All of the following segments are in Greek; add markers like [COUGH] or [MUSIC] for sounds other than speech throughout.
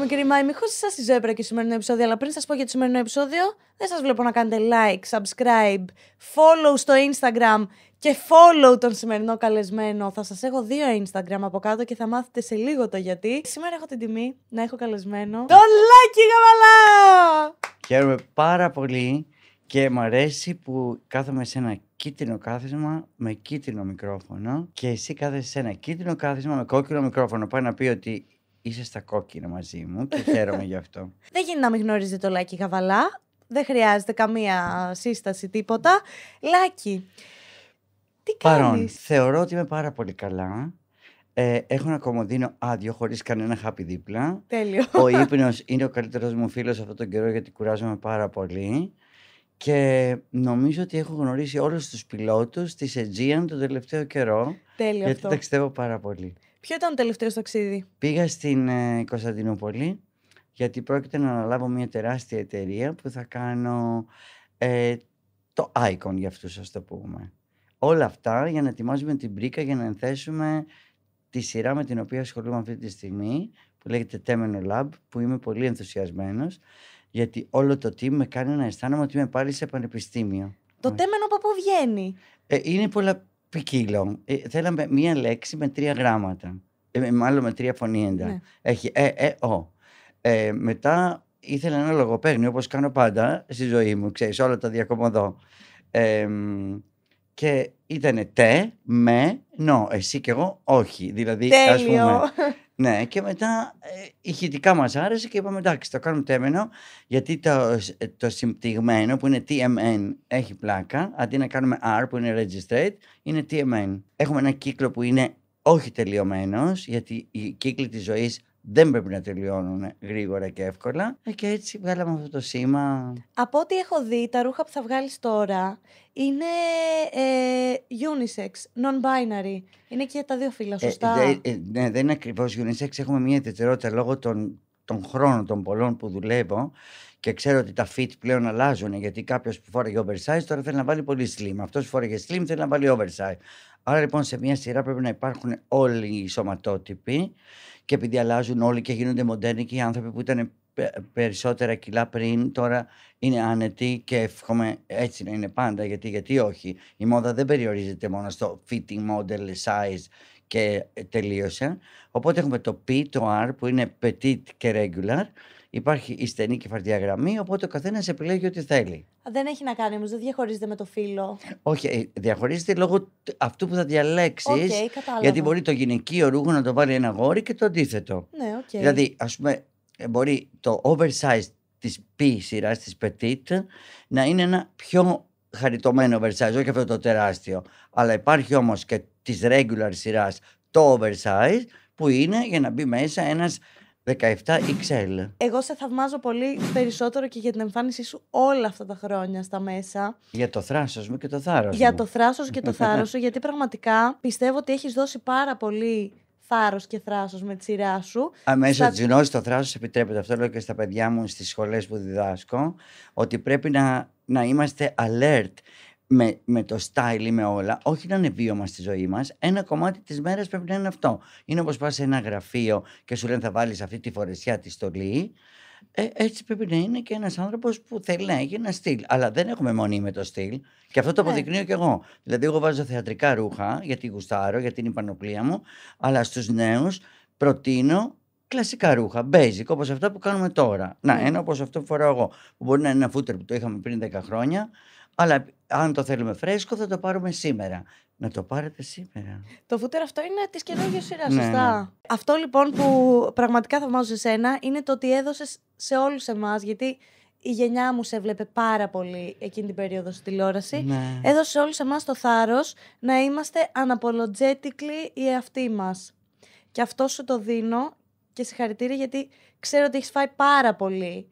μου, κύριε Μάη, τη ζωή πρέπει και σημερινό επεισόδιο. Αλλά πριν σας πω για το σημερινό επεισόδιο, δεν σας βλέπω να κάνετε like, subscribe, follow στο Instagram και follow τον σημερινό καλεσμένο. Θα σας έχω δύο Instagram από κάτω και θα μάθετε σε λίγο το γιατί. Σήμερα έχω την τιμή να έχω καλεσμένο τον Λάκη Γαβαλά! Χαίρομαι πάρα πολύ και μου αρέσει που κάθομαι σε ένα κίτρινο κάθισμα με κίτρινο μικρόφωνο και εσύ κάθεσαι σε ένα κίτρινο κάθισμα με κόκκινο μικρόφωνο. Πάει να πει ότι Είσαι στα κόκκινα μαζί μου και χαίρομαι γι' αυτό. [LAUGHS] Δεν γίνει να μην γνωρίζετε το Λάκη Καβαλά. Δεν χρειάζεται καμία σύσταση, τίποτα. Λάκη, τι κάνεις? Παρόν, θεωρώ ότι είμαι πάρα πολύ καλά. Ε, έχω ένα κομμωδίνο άδειο χωρίς κανένα χάπι δίπλα. Τέλειο. Ο [LAUGHS] ύπνος είναι ο καλύτερος μου φίλος αυτόν τον καιρό γιατί κουράζομαι πάρα πολύ. Και νομίζω ότι έχω γνωρίσει όλους τους πιλότους της Aegean τον τελευταίο καιρό. Τέλειο. Γιατί ταξιδεύω πάρα πολύ. Ποιο ήταν το τελευταίο ταξίδι. Πήγα στην ε, Κωνσταντινούπολη γιατί πρόκειται να αναλάβω μια τεράστια εταιρεία που θα κάνω ε, το icon για αυτούς ας το πούμε. Όλα αυτά για να ετοιμάζουμε την πρίκα για να ενθέσουμε τη σειρά με την οποία ασχολούμαι αυτή τη στιγμή που λέγεται Temeno Lab που είμαι πολύ ενθουσιασμένος γιατί όλο το team με κάνει να αισθάνομαι ότι είμαι πάλι σε πανεπιστήμιο. Το ναι. Temeno από πού βγαίνει. Ε, είναι πολλα ποικίλο. Ε, θέλαμε μία λέξη με τρία γράμματα. Ε, μάλλον με τρία φωνήεντα. Ναι. Έχει ε, ε, ο. Ε, μετά ήθελα ένα λογοπαίγνιο, όπως κάνω πάντα στη ζωή μου, ξέρεις, όλα τα διακομωδώ. και ήταν τε, με, νο, εσύ και εγώ, όχι. Δηλαδή, Τέλειο. πούμε, ναι, και μετά ε, ηχητικά μας άρεσε και είπαμε εντάξει, το κάνουμε τέμενο, γιατί το, ε, το συμπτυγμένο που είναι TMN έχει πλάκα, αντί να κάνουμε R που είναι registrate, είναι TMN. Έχουμε ένα κύκλο που είναι όχι τελειωμένος, γιατί οι κύκλοι της ζωής δεν πρέπει να τελειώνουν γρήγορα και εύκολα. Ε, και έτσι βγάλαμε αυτό το σήμα. Από ό,τι έχω δει, τα ρούχα που θα βγάλεις τώρα είναι ε, unisex, non-binary. Είναι και τα δύο φύλλα, ε, σωστά. Ε, ναι, δεν είναι ακριβώς unisex. Έχουμε μια ιδιαιτερότητα λόγω των, των χρόνων των πολλών που δουλεύω. Και ξέρω ότι τα fit πλέον αλλάζουν γιατί κάποιος που φόραγε oversize τώρα θέλει να βάλει πολύ slim. Αυτός που φόραγε slim θέλει να βάλει oversize. Άρα λοιπόν σε μια σειρά πρέπει να υπάρχουν όλοι οι σωματότυποι και επειδή αλλάζουν όλοι και γίνονται μοντέρνοι και οι άνθρωποι που ήταν περισσότερα κιλά πριν τώρα είναι άνετοι και εύχομαι έτσι να είναι πάντα γιατί, γιατί όχι η μόδα δεν περιορίζεται μόνο στο fitting model size και τελείωσε οπότε έχουμε το P, το R που είναι petit και regular υπάρχει η στενή φαρδιά γραμμή, οπότε ο καθένας επιλέγει ό,τι θέλει. Δεν έχει να κάνει όμως, δεν διαχωρίζεται με το φύλλο. Όχι, ε, διαχωρίζεται λόγω αυτού που θα διαλέξεις. Okay, γιατί μπορεί το γυναικείο ρούχο να το βάλει ένα γόρι και το αντίθετο. Ναι, okay. Δηλαδή, ας πούμε, ε, μπορεί το oversized της πι σειράς της petite, να είναι ένα πιο χαριτωμένο oversize, όχι αυτό το τεράστιο. Αλλά υπάρχει όμως και της regular σειράς το oversize που είναι για να μπει μέσα ένας 17 XL. Εγώ σε θαυμάζω πολύ περισσότερο και για την εμφάνισή σου όλα αυτά τα χρόνια στα μέσα. Για το θράσος μου και το θάρρος Για το θράσος και το θάρρος σου, γιατί πραγματικά πιστεύω ότι έχεις δώσει πάρα πολύ θάρρος και θράσος με τη σειρά σου. Αμέσως τη γνώση το θράσος επιτρέπεται. Αυτό λέω και στα παιδιά μου στις σχολές που διδάσκω, ότι πρέπει να, να είμαστε alert, με, με το style ή με όλα, όχι να είναι βίωμα στη ζωή μας, ένα κομμάτι της μέρας πρέπει να είναι αυτό. Είναι όπως πας σε ένα γραφείο και σου λένε θα βάλεις αυτή τη φορεσιά της στολή. Ε, έτσι πρέπει να είναι και ένας άνθρωπος που θέλει να έχει ένα στυλ. Αλλά δεν έχουμε μονή με το στυλ. Και αυτό το ναι. αποδεικνύω κι εγώ. Δηλαδή, εγώ βάζω θεατρικά ρούχα γιατί γουστάρω, γιατί είναι η πανοπλία μου. Αλλά στους νέους προτείνω κλασικά ρούχα, basic, όπως αυτά που κάνουμε τώρα. Να, ναι. ένα όπως αυτό που φοράω εγώ, που μπορεί να είναι ένα φούτερ που το είχαμε πριν 10 χρόνια, αλλά αν το θέλουμε φρέσκο θα το πάρουμε σήμερα. Να το πάρετε σήμερα. Το φούτερ αυτό είναι της καινούργιας σειράς, ναι, σωστά. Ναι. Αυτό λοιπόν που πραγματικά θαυμάζω σε σένα είναι το ότι έδωσες σε όλους εμάς, γιατί η γενιά μου σε έβλεπε πάρα πολύ εκείνη την περίοδο στη τηλεόραση. Ναι. Έδωσε σε όλους εμάς το θάρρος να είμαστε αναπολογέτικλοι οι εαυτοί μας. Και αυτό σου το δίνω και συγχαρητήρια γιατί ξέρω ότι έχεις φάει πάρα πολύ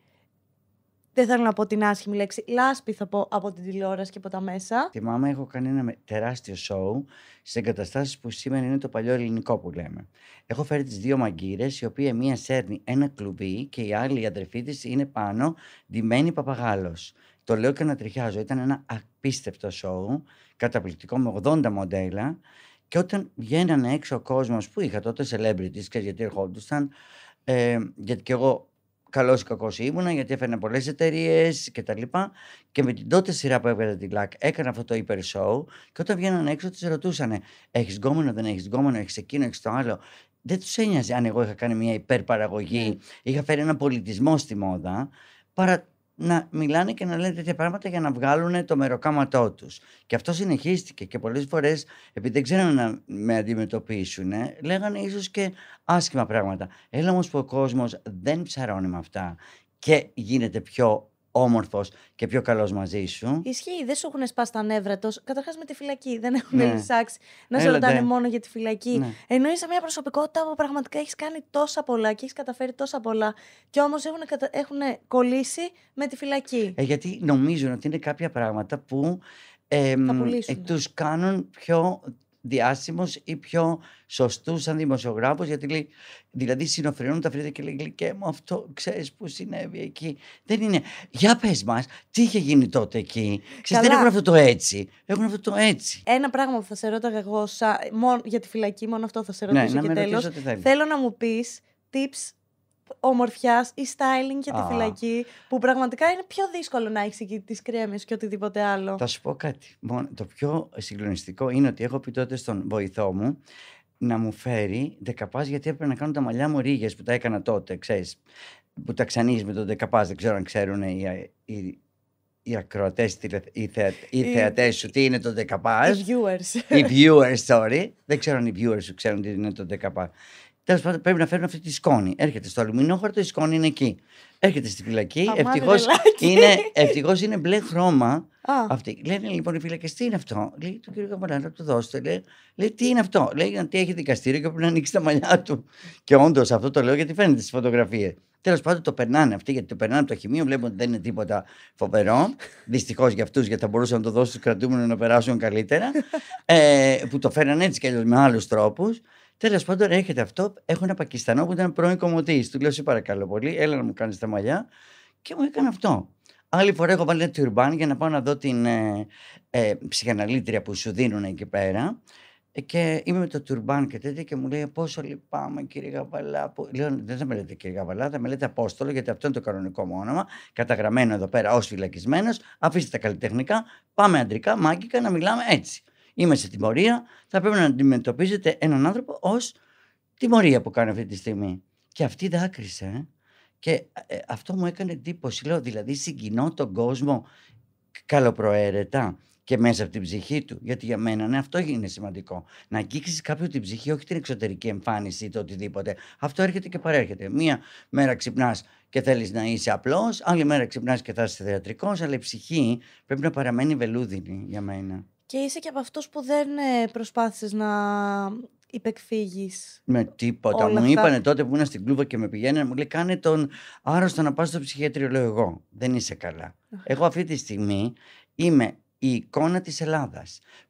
δεν θέλω να πω την άσχημη λέξη. Λάσπη θα πω από την τηλεόραση και από τα μέσα. Θυμάμαι, έχω κάνει ένα τεράστιο σοου σε εγκαταστάσεις που σήμερα είναι το παλιό ελληνικό που λέμε. Έχω φέρει τις δύο μαγκύρε, η οποία μία σέρνει ένα κλουβί και η άλλη η αδερφή της είναι πάνω, ντυμένη παπαγάλος. Το λέω και να τριχιάζω. Ήταν ένα απίστευτο σοου, καταπληκτικό με 80 μοντέλα. Και όταν βγαίνανε έξω ο κόσμος που είχα τότε celebrities, και γιατί ερχόντουσαν, ε, γιατί και εγώ καλός ή κακός ήμουνα, γιατί έφερνα πολλές εταιρείες και τα λοιπά. Και με την τότε σειρά που έβγαλε την ΛΑΚ έκανα αυτό το υπερ Και όταν βγαίναν έξω, τι ρωτούσαν: Έχεις γκόμενο, δεν έχεις γκόμενο, έχεις εκείνο, έχεις το άλλο. Δεν τους ένοιαζε αν εγώ είχα κάνει μια υπερπαραγωγή, ναι. είχα φέρει ένα πολιτισμό στη μόδα. Παρά να μιλάνε και να λένε τέτοια πράγματα για να βγάλουν το μεροκάματό τους. Και αυτό συνεχίστηκε και πολλές φορές, επειδή δεν ξέρανε να με αντιμετωπίσουν, ε, λέγανε ίσως και άσχημα πράγματα. Έλα όμως που ο κόσμος δεν ψαρώνει με αυτά και γίνεται πιο όμορφος και πιο καλός μαζί σου. Ισχύει, δεν σου έχουν σπάσει τα νεύρα του. Καταρχάς με τη φυλακή. Δεν έχουν ναι. να σε ρωτάνε ναι. μόνο για τη φυλακή. Ναι. Ενώ είσαι μια προσωπικότητα που πραγματικά έχεις κάνει τόσα πολλά και έχεις καταφέρει τόσα πολλά. Και όμως έχουν, κατα... κολλήσει με τη φυλακή. Ε, γιατί νομίζουν ότι είναι κάποια πράγματα που ε, τους κάνουν πιο διάσημος ή πιο σωστούς σαν δημοσιογράφος γιατί λέει, δηλαδή συνοφρενούν τα φρύδια και λέει γλυκέ μου αυτό ξέρεις που συνέβη εκεί. Δεν είναι. Για πες μας τι είχε γίνει τότε εκεί. Ξέρεις, δεν έχουν αυτό το έτσι. Έχουν αυτό το έτσι. Ένα πράγμα που θα σε ρώταγα εγώ μόνο... για τη φυλακή μόνο αυτό θα σε ρωτήσω ναι, και Θέλω να μου πεις, tips ομορφιάς ή styling και τη φυλακή, που πραγματικά είναι πιο δύσκολο να έχεις εκεί τις κρέμες και οτιδήποτε άλλο. Θα σου πω κάτι. το πιο συγκλονιστικό είναι ότι έχω πει τότε στον βοηθό μου να μου φέρει δεκαπά γιατί έπρεπε να κάνω τα μαλλιά μου ρίγες που τα έκανα τότε, ξέρεις. Που τα ξανίζει με τον δεκαπά, δεν ξέρω αν ξέρουν οι, οι, οι ακροατές, οι, οι θεατές σου τι είναι το δεκαπά. Οι viewers. Οι viewers, sorry. Δεν ξέρω αν οι viewers σου ξέρουν τι είναι το δεκαπά. Τέλος πάντων, πρέπει να φέρουν αυτή τη σκόνη. Έρχεται στο αλουμινόχαρτο, η σκόνη είναι εκεί. Έρχεται στη φυλακή. Ευτυχώ είναι, είναι μπλε χρώμα. Oh. Αυτή. Λένε λοιπόν οι φυλακές, τι είναι αυτό. Λέει του κύριο να του δώσετε. Λέει, λέει, τι είναι αυτό. Λέει ότι έχει δικαστήριο και πρέπει να ανοίξει τα μαλλιά του. Και όντως αυτό το λέω γιατί φαίνεται στις φωτογραφίες. Τέλος πάντων το περνάνε αυτοί γιατί το περνάνε από το χημείο. Βλέπουν ότι δεν είναι τίποτα φοβερό. Δυστυχώς για αυτούς γιατί θα μπορούσαν να το δώσουν στους κρατούμενους να περάσουν καλύτερα. ε, που το φέρνανε έτσι κι με άλλους τρόπους. Τέλος πάντων, έρχεται αυτό. Έχω ένα Πακιστανό που ήταν πρώην κομμωτής. Του λέω: Σε παρακαλώ πολύ, έλα να μου κάνεις τα μαλλιά. Και μου έκανε αυτό. Άλλη φορά έχω βάλει ένα τουρμπάν για να πάω να δω την ε, ε, ψυχαναλήτρια που σου δίνουν εκεί πέρα. Ε, και είμαι με το τουρμπάν και τέτοια και μου λέει: Πόσο λυπάμαι, κύριε Γαβαλά. Που... Λέω: Δεν θα με λέτε κύριε Γαβαλά, θα με λέτε Απόστολο, γιατί αυτό είναι το κανονικό μου όνομα. Καταγραμμένο εδώ πέρα ως φυλακισμένος. Αφήστε τα καλλιτεχνικά. Πάμε αντρικά, μάγκικα να μιλάμε έτσι είμαστε τιμωρία, θα πρέπει να αντιμετωπίζετε έναν άνθρωπο ως τιμωρία που κάνει αυτή τη στιγμή. Και αυτή δάκρυσε. Και ε, αυτό μου έκανε εντύπωση. Λέω, δηλαδή συγκινώ τον κόσμο καλοπροαίρετα και μέσα από την ψυχή του. Γιατί για μένα ναι, αυτό είναι σημαντικό. Να αγγίξεις κάποιον την ψυχή, όχι την εξωτερική εμφάνιση ή το οτιδήποτε. Αυτό έρχεται και παρέρχεται. Μία μέρα ξυπνάς και θέλεις να είσαι απλός, άλλη μέρα ξυπνάς και θα είσαι θεατρικός, αλλά η ψυχή πρέπει να παραμένει βελούδινη για μένα. Και είσαι και από αυτούς που δεν ε, προσπάθησες να υπεκφύγεις. Με τίποτα. Όλα μου αυτά. είπανε τότε που ήμουν στην κλούβα και με πηγαίνανε, μου λέει: Κάνε τον άρρωστο να πας στο ψυχιατρίο. Λέω εγώ. Δεν είσαι καλά. Εγώ αυτή τη στιγμή είμαι η εικόνα της Ελλάδας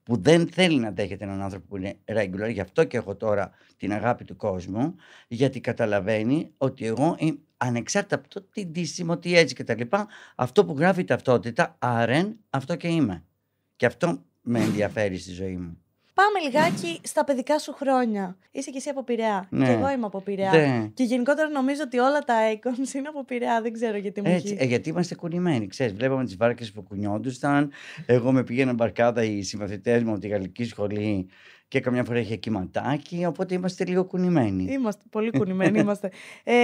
που δεν θέλει να δέχεται έναν άνθρωπο που είναι regular. Γι' αυτό και έχω τώρα την αγάπη του κόσμου, γιατί καταλαβαίνει ότι εγώ ανεξάρτητα από το τι ντύσιμο, τι έτσι κτλ. Αυτό που γράφει η ταυτότητα, άρεν, αυτό και είμαι. Και αυτό με ενδιαφέρει στη ζωή μου. Πάμε λιγάκι στα παιδικά σου χρόνια. Είσαι και εσύ από Πειραιά. Ναι. Και εγώ είμαι από Πειραιά. Ναι. Και γενικότερα νομίζω ότι όλα τα icons είναι από Πειραιά. Δεν ξέρω γιατί μου Έτσι, ε, γιατί είμαστε κουνημένοι. Ξέρεις, βλέπαμε τις βάρκες που κουνιόντουσαν. Εγώ με πήγαιναν μπαρκάδα οι συμμαθητές μου από τη γαλλική σχολή και καμιά φορά έχει κυματάκι, οπότε είμαστε λίγο κουνημένοι. Είμαστε πολύ [LAUGHS] κουνημένοι. είμαστε. Ε,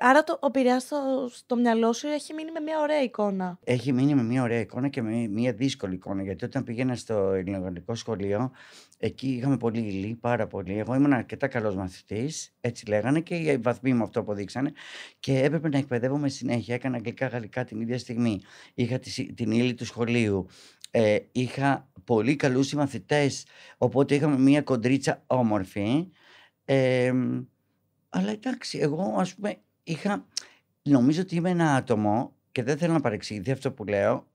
άρα το, ο Πειραιά στο, στο, μυαλό σου έχει μείνει με μια ωραία εικόνα. Έχει μείνει με μια ωραία εικόνα και με μια δύσκολη εικόνα. Γιατί όταν πήγαινα στο ελληνικό σχολείο, εκεί είχαμε πολύ υλή, πάρα πολύ. Εγώ ήμουν αρκετά καλός μαθητής, έτσι λέγανε και οι βαθμοί μου αυτό αποδείξανε. Και έπρεπε να εκπαιδεύομαι συνέχεια. Έκανα αγγλικά-γαλλικά την ίδια στιγμή. Είχα τη, την ύλη του σχολείου ε, είχα πολύ καλούς συμμαθητές, οπότε είχαμε μια κοντρίτσα όμορφη. Ε, αλλά εντάξει, εγώ ας πούμε είχα, νομίζω ότι είμαι ένα άτομο και δεν θέλω να παρεξηγηθεί αυτό που λέω,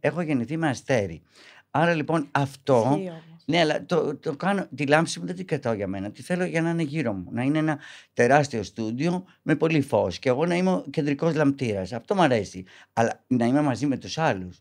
έχω γεννηθεί με αστέρι. Άρα λοιπόν αυτό, ναι αλλά το, το κάνω, τη λάμψη μου δεν την κρατάω για μένα, τη θέλω για να είναι γύρω μου, να είναι ένα τεράστιο στούντιο με πολύ φως και εγώ να είμαι ο κεντρικός λαμπτήρας, αυτό μου αρέσει, αλλά να είμαι μαζί με τους άλλους.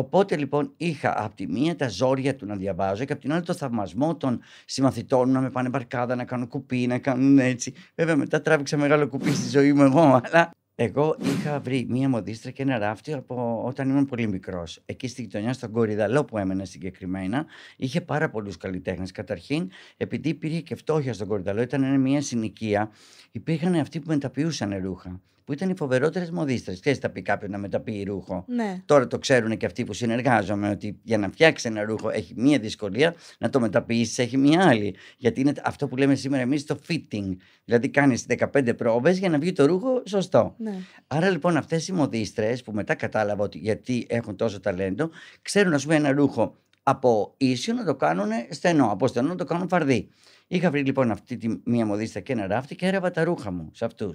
Οπότε λοιπόν είχα από τη μία τα ζόρια του να διαβάζω και από την άλλη το θαυμασμό των συμμαθητών να με πάνε μπαρκάδα, να κάνουν κουπί, να κάνουν έτσι. Βέβαια μετά τράβηξα μεγάλο κουπί στη ζωή μου εγώ, αλλά εγώ είχα βρει μία μοδίστρα και ένα ράφτη από όταν ήμουν πολύ μικρός. Εκεί στη γειτονιά, στον Κορυδαλό που έμενα συγκεκριμένα, είχε πάρα πολλούς καλλιτέχνες. Καταρχήν, επειδή υπήρχε και φτώχεια στον Κορυδαλό, ήταν μια μοδιστρα και ενα ράφτιο απο υπήρχαν στη γειτονια στον κοριδαλο που μεταποιούσαν στον κοριδαλο ηταν μια συνοικια υπηρχαν αυτοι που μεταποιουσαν ρουχα που ήταν οι φοβερότερες μοδίστρες. Και θα πει κάποιον να μεταπεί ρούχο. Ναι. Τώρα το ξέρουν και αυτοί που συνεργάζομαι ότι για να φτιάξει ένα ρούχο έχει μία δυσκολία, να το μεταποιήσεις έχει μία άλλη. Γιατί είναι αυτό που λέμε σήμερα εμείς το fitting. Δηλαδή κάνεις 15 πρόβες για να βγει το ρούχο σωστό. Ναι. Άρα λοιπόν αυτές οι μοδίστρες που μετά κατάλαβα ότι γιατί έχουν τόσο ταλέντο, ξέρουν ας πούμε ένα ρούχο από ίσιο να το κάνουν στενό, από στενό να το κάνουν φαρδί. Είχα βρει λοιπόν αυτή τη μία μοδίστα και ένα ράφτη και έρευα τα ρούχα μου σε αυτούς.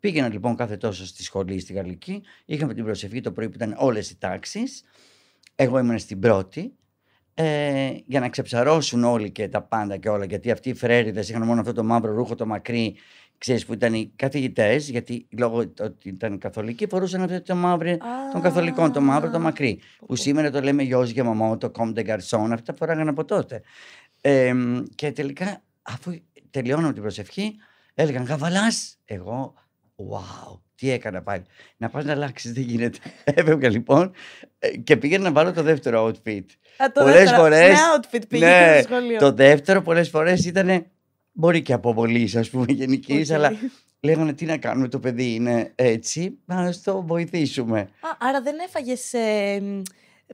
Πήγαινα λοιπόν κάθε τόσο στη σχολή στη Γαλλική. Είχαμε την προσευχή το πρωί που ήταν όλες οι τάξεις. Εγώ ήμουν στην πρώτη. Ε, για να ξεψαρώσουν όλοι και τα πάντα και όλα. Γιατί αυτοί οι φρέριδες είχαν μόνο αυτό το μαύρο ρούχο, το μακρύ, ξέρεις που ήταν οι καθηγητές. Γιατί λόγω ότι ήταν καθολικοί, φορούσαν αυτό το μαύρο των καθολικών, το μαύρο, το μακρύ. Που σήμερα το λέμε γιό για μαμό, το κόμ de αυτά φοράγανε από τότε. Ε, και τελικά αφού τελειώνω την προσευχή, έλεγαν Γαβαλάς. Εγώ, wow, τι έκανα πάλι. Να πας να αλλάξεις, δεν γίνεται. [LAUGHS] Έφευγα λοιπόν ε, και πήγαινα να βάλω το δεύτερο outfit. Πολλέ φορέ. outfit πήγε ναι, στο σχολείο. Το δεύτερο πολλές φορές ήταν. Μπορεί και αποβολής, ας πούμε, γενικής, okay. αλλά λέγανε τι να κάνουμε, το παιδί είναι έτσι, να το βοηθήσουμε. Α, άρα δεν έφαγες. Ε,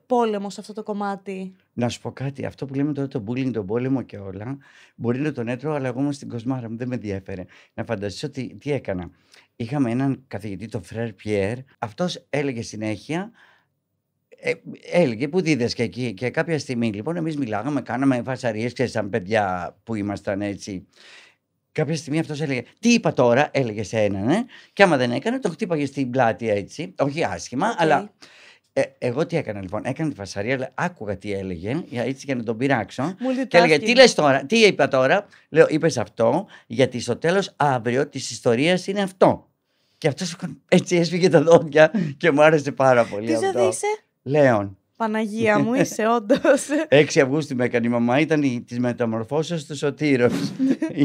πόλεμο σε αυτό το κομμάτι. Να σου πω κάτι. Αυτό που λέμε τώρα το bullying, τον πόλεμο και όλα, μπορεί να τον έτρωγα, αλλά εγώ είμαι στην κοσμάρα μου. Δεν με ενδιαφέρε. Να φανταστείς ότι τι έκανα. Είχαμε έναν καθηγητή, τον Φρέρ Πιέρ. Αυτός έλεγε συνέχεια. Ε, έλεγε που δίδε και εκεί. Και κάποια στιγμή λοιπόν, εμείς μιλάγαμε, κάναμε φασαρίες και σαν παιδιά που ήμασταν έτσι. Κάποια στιγμή αυτός έλεγε: Τι είπα τώρα, έλεγε σε έναν, ε? και άμα δεν έκανε, το χτύπαγε στην πλάτη έτσι. Όχι άσχημα, αλλά ε, εγώ τι έκανα λοιπόν. Έκανα τη φασαρία, αλλά άκουγα τι έλεγε, έτσι για να τον πειράξω. και έλεγε, τι λες τώρα, τι είπα τώρα. Λέω, είπες αυτό, γιατί στο τέλος αύριο της ιστορίας είναι αυτό. Και αυτός λοιπόν, έτσι έσφυγε τα δόντια και μου άρεσε πάρα πολύ. Τι αυτό. είσαι. Λέων. Παναγία μου, [LAUGHS] είσαι όντως. 6 Αυγούστου με έκανε η μαμά, ήταν τη της του Σωτήρος [LAUGHS]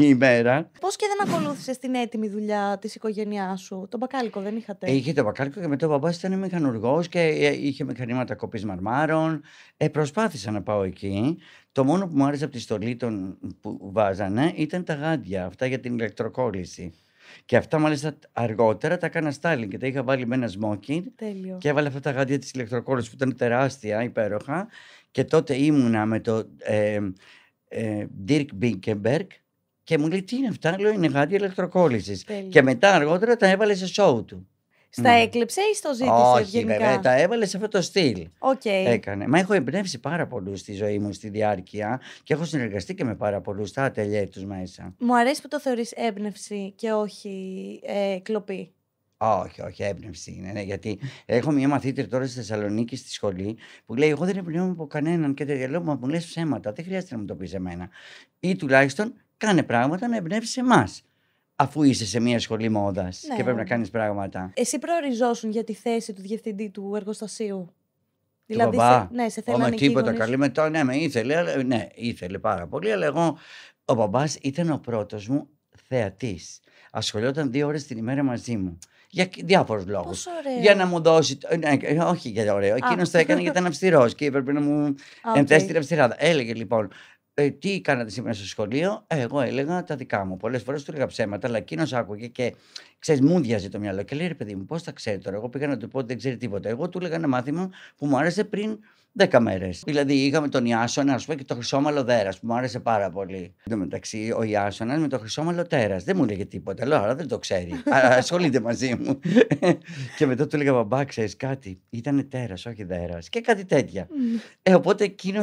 η ημέρα. Πώς και δεν ακολούθησες την έτοιμη δουλειά της οικογένεια σου, τον μπακάλικο δεν είχατε. Ε, είχε τον μπακάλικο και μετά ο μπαμπάς ήταν μηχανουργός και ε, είχε μηχανήματα κοπής μαρμάρων. Ε, προσπάθησα να πάω εκεί. Το μόνο που μου άρεσε από τη στολή που βάζανε ήταν τα γάντια, αυτά για την ηλεκτροκόλληση. Και αυτά μάλιστα αργότερα τα έκανα στάλιν και τα είχα βάλει με ένα smoking. Τέλειο. Και έβαλα αυτά τα γάντια της ηλεκτροκόλλησης που ήταν τεράστια, υπέροχα. Και τότε ήμουνα με τον ε, ε, Dirk Binkenberg και μου λέει: Τι είναι αυτά, λέω: Είναι γάντια ηλεκτροκόλλησης. Και μετά αργότερα τα έβαλε σε σόου του. Στα ναι. έκλεψε ή στο ζήτησε Όχι, βέβαια, τα έβαλε σε αυτό το στυλ. Okay. Έκανε. Μα έχω εμπνεύσει πάρα πολλούς στη ζωή μου στη διάρκεια και έχω συνεργαστεί και με πάρα πολλούς. στα ατελιέ τους μέσα. Μου αρέσει που το θεωρείς έμπνευση και όχι ε, κλοπή. Όχι, όχι, έμπνευση είναι. Ναι, γιατί έχω μια μαθήτρια τώρα στη Θεσσαλονίκη στη σχολή που λέει: Εγώ δεν εμπνέομαι από κανέναν και τέτοια. Λέω: Μα μου λες ψέματα, δεν χρειάζεται να μου το πεις εμένα. Ή τουλάχιστον κάνε πράγματα να εμπνεύσει εμάς αφού είσαι σε μια σχολή μόδα ναι. και πρέπει να κάνεις πράγματα. Εσύ προοριζόσουν για τη θέση του διευθυντή του εργοστασίου. Του δηλαδή, παπά. σε, ναι, σε Όχι τίποτα καλή μετά, ναι, με ήθελε, ναι, ήθελε πάρα πολύ, αλλά εγώ ο παπά ήταν ο πρώτος μου θεατής. Ασχολιόταν δύο ώρες την ημέρα μαζί μου. Για διάφορους λόγους. Για να μου δώσει. Ναι, ε, όχι για ωραίο. Εκείνος το έκανε γιατί ήταν [LAUGHS] αυστηρός και έπρεπε να μου okay. την αυστηράδα. Έλεγε λοιπόν ε, τι κάνατε σήμερα στο σχολείο, ε, εγώ έλεγα τα δικά μου. Πολλές φορές του έλεγα ψέματα, αλλά εκείνος άκουγε και ξέρεις, μου διάζει το μυαλό. Και λέει ρε παιδί μου, πώς τα ξέρει τώρα. Εγώ πήγα να του πω ότι δεν ξέρει τίποτα. Εγώ του έλεγα ένα μάθημα που μου άρεσε πριν 10 μέρες. Δηλαδή είχαμε τον Ιάσονα, ας πούμε, και το Χρυσόμαλο Δέρας που μου άρεσε πάρα πολύ. Εν τω μεταξύ, ο Ιάσονας με το Χρυσόμαλο Τέρας δεν μου έλεγε τίποτα. Λέω, αλλά δεν το ξέρει. [LAUGHS] Ασχολείται μαζί μου. [LAUGHS] και μετά του έλεγα, μπαμπά, ξέρεις κάτι. Ήταν τέρας, όχι δέρας. Και κάτι τέτοια. ε, οπότε εκείνος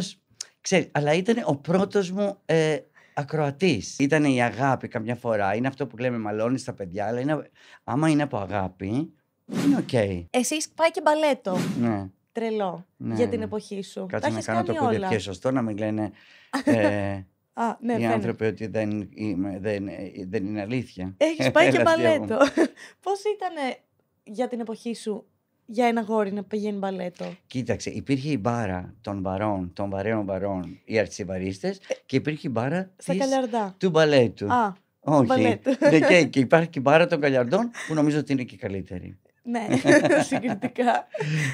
Ξέρεις, αλλά ήταν ο πρώτος μου ε, ακροατής. Ήταν η αγάπη καμιά φορά. Είναι αυτό που λέμε μαλώνεις στα παιδιά, αλλά είναι, άμα είναι από αγάπη, είναι οκ. Okay. Εσύ πάει και μπαλέτο. Ναι. Τρελό ναι, για ναι. την εποχή σου. Κάτσε να κάνω το κουδί πιο σωστό, να μην λένε [LAUGHS] ε, Α, ναι, οι άνθρωποι ότι δεν, δεν, δεν είναι αλήθεια. Έχεις, πάει [LAUGHS] και μπαλέτο. [LAUGHS] Πώς ήταν για την εποχή σου για ένα γόρι να πηγαίνει μπαλέτο. Κοίταξε, υπήρχε η μπάρα των βαρών, των βαρέων βαρών, οι αρτσιβαρίστε, ε, και υπήρχε η μπάρα Στα της, του μπαλέτου. Α, Όχι. Μπαλέτου. Ναι, και, και υπάρχει και η μπάρα των καλιαρδών που νομίζω ότι είναι και καλύτερη. ναι, [LAUGHS] συγκριτικά.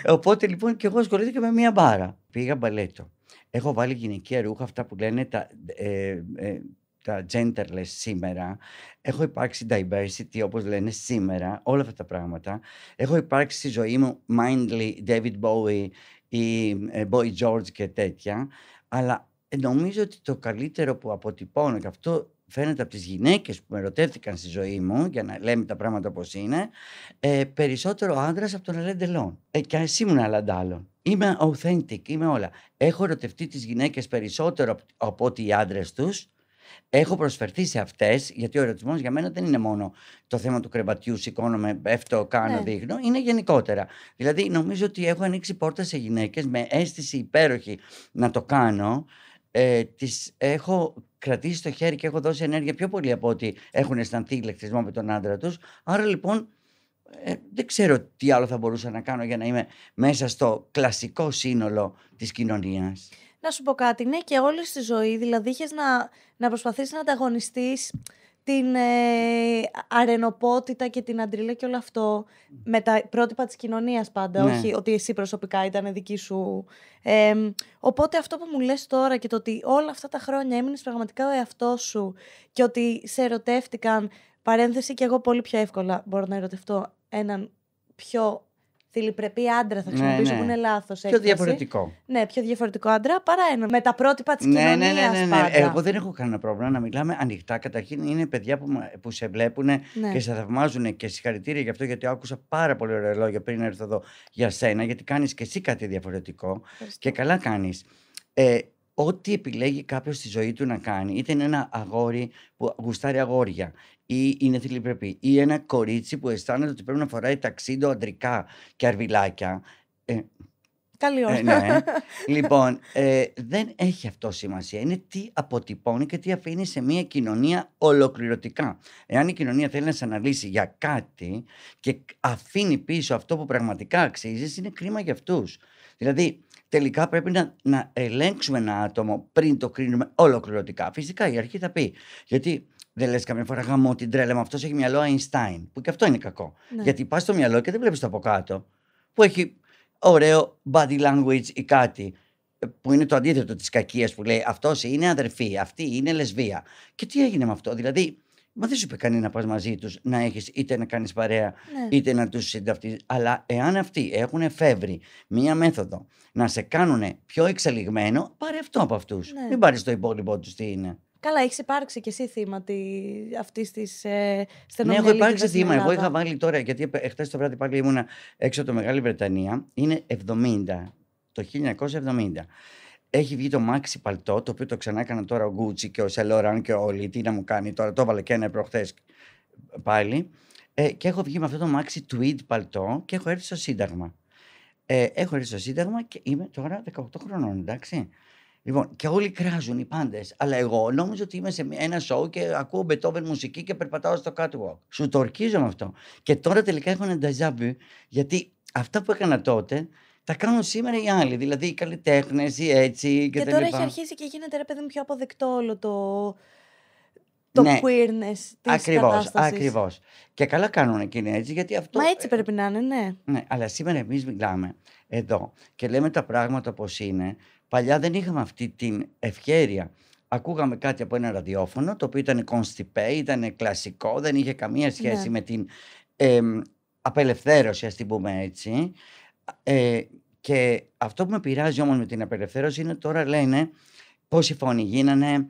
Οπότε λοιπόν και εγώ ασχολήθηκα με μία μπάρα. Πήγα μπαλέτο. Έχω βάλει γυναικεία ρούχα, αυτά που λένε τα, ε, ε, τα genderless σήμερα, έχω υπάρξει diversity όπως λένε σήμερα, όλα αυτά τα πράγματα. Έχω υπάρξει στη ζωή μου Mindly, David Bowie ή ε, Boy George και τέτοια, αλλά ε, νομίζω ότι το καλύτερο που αποτυπώνω και αυτό φαίνεται από τις γυναίκες που με ρωτεύτηκαν στη ζωή μου για να λέμε τα πράγματα όπως είναι ε, περισσότερο άντρας από τον Ελέν Τελών. Ε, και εσύ ήμουν άλλων. Είμαι authentic, είμαι όλα. Έχω ρωτευτεί τις γυναίκες περισσότερο από, από ότι οι άντρες τους Έχω προσφερθεί σε αυτές, γιατί ο ερωτισμός για μένα δεν είναι μόνο το θέμα του κρεβατιού, σηκώνομαι, πέφτω, κάνω, ναι. δείχνω, είναι γενικότερα. Δηλαδή, νομίζω ότι έχω ανοίξει πόρτα σε γυναίκες με αίσθηση υπέροχη να το κάνω. Ε, έχω κρατήσει το χέρι και έχω δώσει ενέργεια πιο πολύ από ότι έχουν αισθανθεί ηλεκτρισμό με τον άντρα τους. Άρα λοιπόν ε, δεν ξέρω τι άλλο θα μπορούσα να κάνω για να είμαι μέσα στο κλασικό σύνολο της κοινωνίας να σου πω κάτι, ναι και όλη στη ζωή, δηλαδή είχες να, να προσπαθείς να ανταγωνιστείς την ε, αρενοπότητα και την αντρίλα και όλο αυτό με τα πρότυπα της κοινωνίας πάντα, ναι. όχι ότι εσύ προσωπικά ήταν δική σου. Ε, οπότε αυτό που μου λες τώρα και το ότι όλα αυτά τα χρόνια έμεινες πραγματικά ο εαυτός σου και ότι σε ερωτεύτηκαν, παρένθεση και εγώ πολύ πιο εύκολα μπορώ να ερωτευτώ έναν πιο θηλυπρεπή άντρα θα ναι, χρησιμοποιήσω ναι, ναι. που είναι λάθος. Πιο διαφορετικό. Ναι, πιο διαφορετικό άντρα παρά ένα. Με τα πρότυπα της ναι, ναι κοινωνίας. Ναι, ναι, ναι, Εγώ δεν έχω κανένα πρόβλημα να μιλάμε ανοιχτά. Καταρχήν είναι παιδιά που, που σε βλέπουν ναι. και σε θαυμάζουν και συγχαρητήρια γι' αυτό γιατί άκουσα πάρα πολύ ωραία λόγια πριν έρθω εδώ για σένα. Γιατί κάνεις και εσύ κάτι διαφορετικό και καλά κάνεις. Ε, ό,τι επιλέγει κάποιος στη ζωή του να κάνει, είτε είναι ένα αγόρι που γουστάρει αγόρια, ή είναι θηλυπρεπή ή ένα κορίτσι που αισθάνεται ότι πρέπει να φοράει ταξίδι αντρικά και αρβιλάκια. Ε, Καλή ε, ώρα. Ε, ναι. [LAUGHS] λοιπόν, ε, δεν έχει αυτό σημασία. Είναι τι αποτυπώνει και τι αφήνει σε μια κοινωνία ολοκληρωτικά. Εάν η κοινωνία θέλει να σε αναλύσει για κάτι και αφήνει πίσω αυτό που πραγματικά αξίζει, είναι κρίμα για αυτούς. Δηλαδή, τελικά πρέπει να, να ελέγξουμε ένα άτομο πριν το κρίνουμε ολοκληρωτικά. Φυσικά η αρχή θα πει. Γιατί δεν λες καμιά φορά γάμο την τρέλα, μου. αυτός έχει μυαλό Αϊνστάιν, Που και αυτό είναι κακό. Ναι. Γιατί πας στο μυαλό και δεν βλέπεις το από κάτω. Που έχει ωραίο body language ή κάτι. Που είναι το αντίθετο της κακίας που λέει Αυτός είναι αδερφή, αυτή είναι λεσβία. Και τι έγινε με αυτό. Δηλαδή, Μα δεν σου είπε κανεί να πας μαζί τους να έχεις είτε να κάνεις παρέα ναι. είτε να τους συνταυτεί. Αλλά εάν αυτοί έχουν εφεύρει μία μέθοδο να σε κάνουν πιο εξελιγμένο, πάρε αυτό από αυτούς. Ναι. Μην πάρεις το υπόλοιπό τους τι είναι. Καλά, έχεις υπάρξει και εσύ θύμα αυτής της ε, Ναι, έχω υπάρξει θύμα. Εγώ είχα βάλει τώρα, γιατί χθε το βράδυ πάλι ήμουνα έξω από το Μεγάλη Βρετανία. Είναι 70, το 1970. Έχει βγει το μάξι Παλτό, το οποίο το ξανά έκανα τώρα ο Γκούτσι και ο Σελόραν και όλοι. Τι να μου κάνει τώρα, το έβαλε και ένα προχθές πάλι. Ε, και έχω βγει με αυτό το μάξι Tweed Παλτό και έχω έρθει στο Σύνταγμα. Ε, έχω έρθει στο Σύνταγμα και είμαι τώρα 18 χρονών, εντάξει. Λοιπόν, και όλοι κράζουν οι πάντες. Αλλά εγώ νόμιζα ότι είμαι σε ένα σοου και ακούω Μπετόβεν μουσική και περπατάω στο catwalk. Σου το ορκίζω με αυτό. Και τώρα τελικά έχω ένα νταζάμπι, γιατί αυτά που έκανα τότε τα κάνουν σήμερα οι άλλοι. Δηλαδή οι καλλιτέχνες, ή έτσι και, και τώρα λοιπά. έχει αρχίσει και γίνεται ρε παιδί μου πιο αποδεκτό όλο το. Το ναι, queerness της Ακριβώς, ακριβώς. Και καλά κάνουν είναι έτσι, γιατί αυτό. Μα έτσι ε, πρέπει να είναι, ναι. Ναι, αλλά σήμερα εμείς μιλάμε εδώ και λέμε τα πράγματα πώ είναι Παλιά δεν είχαμε αυτή την ευχέρεια. Ακούγαμε κάτι από ένα ραδιόφωνο το οποίο ήταν κονστιπέ, ήταν κλασικό, δεν είχε καμία σχέση ναι. με την απελευθέρωση, ας την πούμε έτσι. Ε, και αυτό που με πειράζει όμως με την απελευθέρωση είναι τώρα λένε πώς οι φόνοι γίνανε,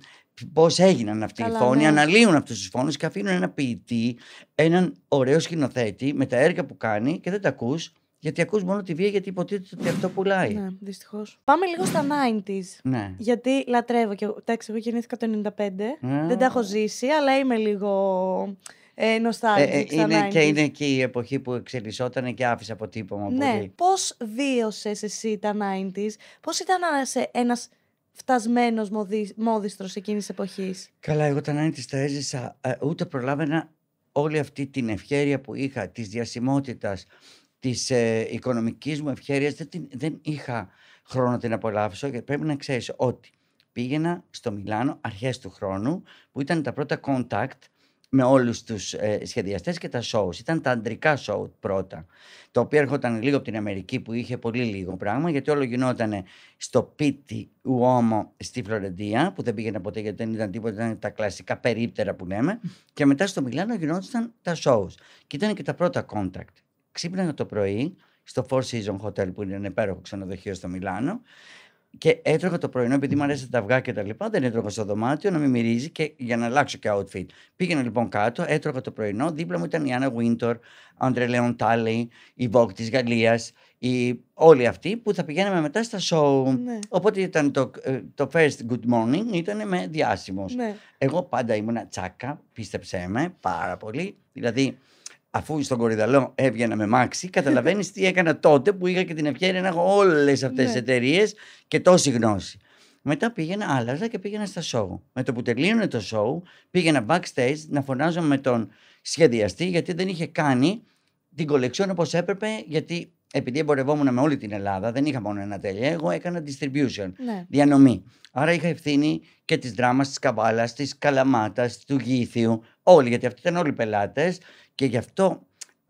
πώς έγιναν αυτοί οι φόνοι, ναι. αναλύουν αυτούς τους φόνους και αφήνουν ένα ποιητή, έναν ωραίο σκηνοθέτη με τα έργα που κάνει και δεν τα ακούς γιατί ακούς μόνο τη βία γιατί υποτίθεται ότι αυτό πουλάει. Ναι, δυστυχώς. Πάμε λίγο στα 90s. Ναι. Γιατί λατρεύω και εντάξει, εγώ γεννήθηκα το 95. Δεν τα έχω ζήσει, αλλά είμαι λίγο ε, ε, ε και είναι και η εποχή που εξελισσόταν και άφησε αποτύπωμα ναι. πολύ. Πώς βίωσες εσύ τα 90s, πώς ήταν ένας φτασμένος μοδι, μόδιστρος εκείνης εποχής. Καλά, εγώ τα 90s τα έζησα, ε, ούτε προλάβαινα όλη αυτή την ευχέρεια που είχα, της διασημότητας, Της ε, οικονομικής μου ευχέρειας δεν, δεν είχα χρόνο να την απολαύσω Γιατί πρέπει να ξέρεις ότι πήγαινα στο Μιλάνο αρχές του χρόνου που ήταν τα πρώτα contact με όλους τους ε, σχεδιαστές και τα shows. Ήταν τα αντρικά show πρώτα, Το οποίο έρχονταν λίγο από την Αμερική που είχε πολύ λίγο πράγμα, γιατί όλο γινόταν στο πίτι Ουόμο στη Φλωρεντία, που δεν πήγαινε ποτέ γιατί δεν ήταν τίποτα, ήταν τα κλασικά περίπτερα που λέμε, και μετά στο Μιλάνο γινόταν τα shows. Και ήταν και τα πρώτα contact ξύπναγα το πρωί στο Four Seasons Hotel που είναι ένα υπέροχο ξενοδοχείο στο Μιλάνο και έτρωγα το πρωινό επειδή μου αρέσει τα αυγά και τα λοιπά. Δεν έτρωγα στο δωμάτιο να με μυρίζει και για να αλλάξω και outfit. Πήγαινα λοιπόν κάτω, έτρωγα το πρωινό. Δίπλα μου ήταν η Άννα Βίντορ, Αντρέ Λέον Τάλι, η Βοκ της Γαλλίας, όλοι αυτοί που θα πηγαίναμε μετά στα show. Ναι. Οπότε ήταν το, ε, το first good morning, ήταν με διάσημος. Ναι. Εγώ πάντα ήμουν τσάκα, πίστεψέ με πάρα πολύ. Δηλαδή αφού στον κορυδαλό έβγαινα με μάξι, καταλαβαίνεις τι έκανα τότε που είχα και την ευκαιρία να έχω όλες αυτές τις ναι. εταιρείες και τόση γνώση. Μετά πήγαινα, άλλαζα και πήγαινα στα σοου. Με το που τελείωνε το σοου, πήγαινα backstage να φωνάζω με τον σχεδιαστή, γιατί δεν είχε κάνει την κολεξιόν όπως έπρεπε, γιατί επειδή εμπορευόμουν με όλη την Ελλάδα, δεν είχα μόνο ένα τέλειο. Εγώ έκανα distribution, ναι. διανομή. Άρα είχα ευθύνη και της δράμας, της καβάλα, της καλαμάτας, του γήθιου. Όλοι, γιατί αυτοί ήταν όλοι πελάτες. Και γι' αυτό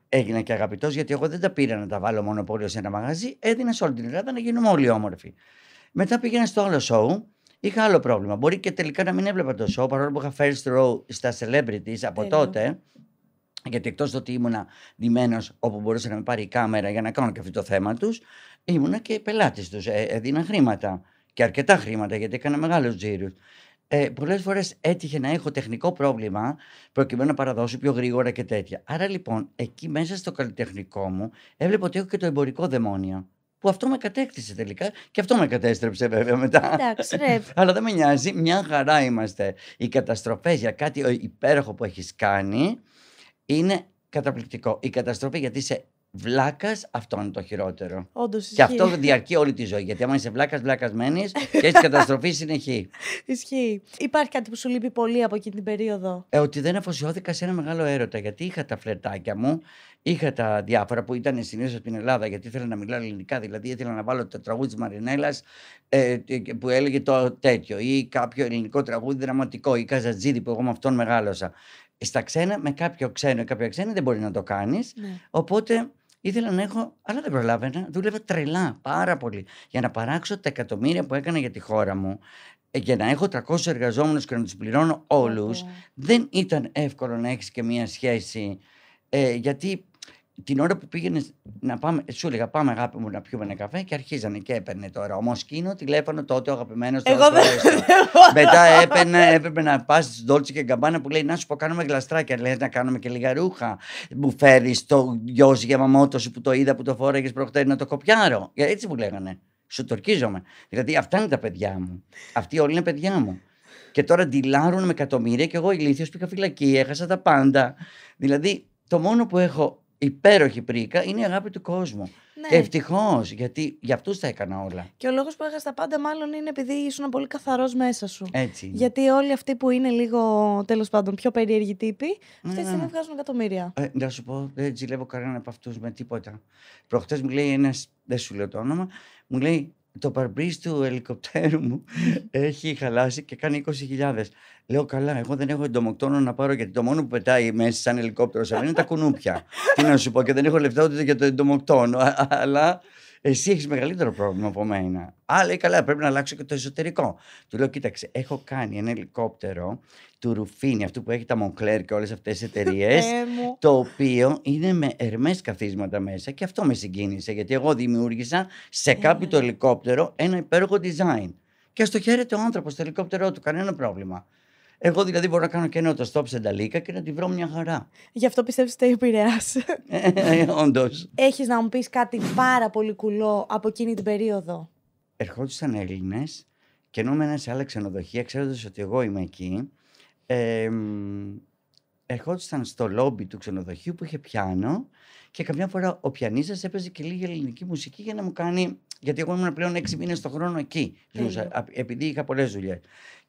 έγινα και αγαπητός, γιατί εγώ δεν τα πήρα να τα βάλω μονοπόλιο σε ένα μαγαζί. Έδινα σε όλη την Ελλάδα να γίνουμε όλοι όμορφοι. Μετά πήγαινα στο άλλο σοου. Είχα άλλο πρόβλημα. Μπορεί και τελικά να μην έβλεπα το σόου, παρόλο που είχα first row στα celebrities από τότε. Γιατί εκτός το ότι ήμουνα διμένο όπου μπορούσε να με πάρει η κάμερα για να κάνω και αυτό το θέμα τους, ήμουνα και πελάτης τους. Ε, έδινα χρήματα. Και αρκετά χρήματα, γιατί έκανα μεγάλους τζίρους ε, πολλές φορές έτυχε να έχω τεχνικό πρόβλημα προκειμένου να παραδώσω πιο γρήγορα και τέτοια. Άρα λοιπόν εκεί μέσα στο καλλιτεχνικό μου έβλεπα ότι έχω και το εμπορικό δαιμόνιο που αυτό με κατέκτησε τελικά και αυτό με κατέστρεψε βέβαια μετά. Εντάξει, ρε. [LAUGHS] Αλλά δεν με νοιάζει, μια χαρά είμαστε. Οι καταστροφές για κάτι υπέροχο που έχεις κάνει είναι καταπληκτικό. Η καταστροφή γιατί σε Βλάκας, αυτό είναι το χειρότερο. ισχύει. και αυτό διαρκεί όλη τη ζωή. Γιατί άμα είσαι βλάκας, βλάκας μένεις και έχει καταστροφή συνεχή. [LAUGHS] Ισχύει. Υπάρχει κάτι που σου λείπει πολύ από εκείνη την περίοδο. Ε, ότι δεν αφοσιώθηκα σε ένα μεγάλο έρωτα. Γιατί είχα τα φλερτάκια μου, είχα τα διάφορα που ήταν συνήθως στην Ελλάδα. Γιατί ήθελα να μιλάω ελληνικά. Δηλαδή ήθελα να βάλω το τραγούδι της Μαρινέλας ε, που έλεγε το τέτοιο. Ή κάποιο ελληνικό τραγούδι δραματικό. Ή Καζατζίδη που εγώ με αυτόν μεγάλωσα. Στα ξένα, με κάποιο ξένο ή κάποια ξένη δεν μπορεί να το κάνεις. Ναι. Οπότε ήθελα να έχω, αλλά δεν προλάβαινα. Δούλευα τρελά πάρα πολύ για να παράξω τα εκατομμύρια που έκανα για τη χώρα μου. Ε, για να έχω 300 εργαζόμενους και να τους πληρώνω όλους, δεν ήταν εύκολο να έχεις και μία σχέση. Ε, γιατί την ώρα που πήγαινε να πάμε, σου έλεγα πάμε αγάπη μου να πιούμε ένα καφέ και αρχίζανε και έπαιρνε τώρα. Όμω εκείνο τηλέφωνο τότε ο αγαπημένος Εγώ δεν [LAUGHS] Μετά έπαιρνε, έπρεπε να πας στι Ντόλτσε και Γκαμπάνα που λέει να σου πω κάνουμε γλαστράκια. Λέει να κάνουμε και λίγα ρούχα. Μου φέρει το γιο για μαμότο που το είδα που το φόραγες προχτές να το κοπιάρω. Έτσι μου λέγανε. Σου τορκίζομαι. Δηλαδή αυτά είναι τα παιδιά μου. Αυτοί όλοι είναι παιδιά μου. Και τώρα αντιλάρουν με εκατομμύρια και εγώ ηλίθιος πήγα φυλακή, έχασα τα πάντα. Δηλαδή το μόνο που έχω υπέροχη πρίκα είναι η αγάπη του κόσμου. Ναι. Ευτυχώς, γιατί για αυτούς τα έκανα όλα. Και ο λόγος που έχασα τα πάντα, μάλλον είναι επειδή ήσουν πολύ καθαρός μέσα σου. Έτσι. Γιατί όλοι αυτοί που είναι λίγο τέλος πάντων πιο περίεργοι τύποι, ναι, αυτή τη στιγμή ναι. βγάζουν εκατομμύρια. Ε, να σου πω, δεν ζηλεύω κανέναν από αυτούς με τίποτα. Προχτές μου λέει ένας, δεν σου λέω το όνομα, μου λέει το παρμπρίζ του ελικοπτέρου μου έχει χαλάσει και κάνει 20.000. Λέω καλά, εγώ δεν έχω εντομοκτόνο να πάρω γιατί το μόνο που πετάει μέσα σαν ελικόπτερο σε είναι τα κουνούπια. Τι να σου πω και δεν έχω λεφτά ούτε για το εντομοκτόνο. Αλλά εσύ έχεις μεγαλύτερο πρόβλημα από μένα. Α, λέει καλά, πρέπει να αλλάξω και το εσωτερικό. Του λέω, κοίταξε, έχω κάνει ένα ελικόπτερο του Ρουφίνη, αυτού που έχει τα Μονκλέρ και όλες αυτές τις [LAUGHS] ε, εταιρείες. το οποίο είναι με ερμές καθίσματα μέσα και αυτό με συγκίνησε. Γιατί εγώ δημιούργησα σε ε. κάποιο το ελικόπτερο ένα υπέροχο design. Και στο το χαίρεται ο άνθρωπος στο ελικόπτερό του, κανένα πρόβλημα. Εγώ δηλαδή μπορώ να κάνω και ένα οτοστόπ σε Νταλίκα και να τη βρω μια χαρά. Γι' αυτό πιστεύεις ότι πειραιάς. Ε, Όντως. Έχεις να μου πεις κάτι πάρα πολύ κουλό από εκείνη την περίοδο. Ερχόντουσαν Έλληνες, και ενώ ένα σε άλλα ξενοδοχεία, ξέροντας ότι εγώ είμαι εκεί. Ε, ερχόντουσαν στο λόμπι του ξενοδοχείου που είχε πιάνο και καμιά φορά ο πιανίστας έπαιζε και λίγη ελληνική μουσική για να μου κάνει γιατί εγώ ήμουν πλέον έξι μήνες το χρόνο εκεί. Ναι. Ζούσα, επειδή είχα πολλές δουλειές.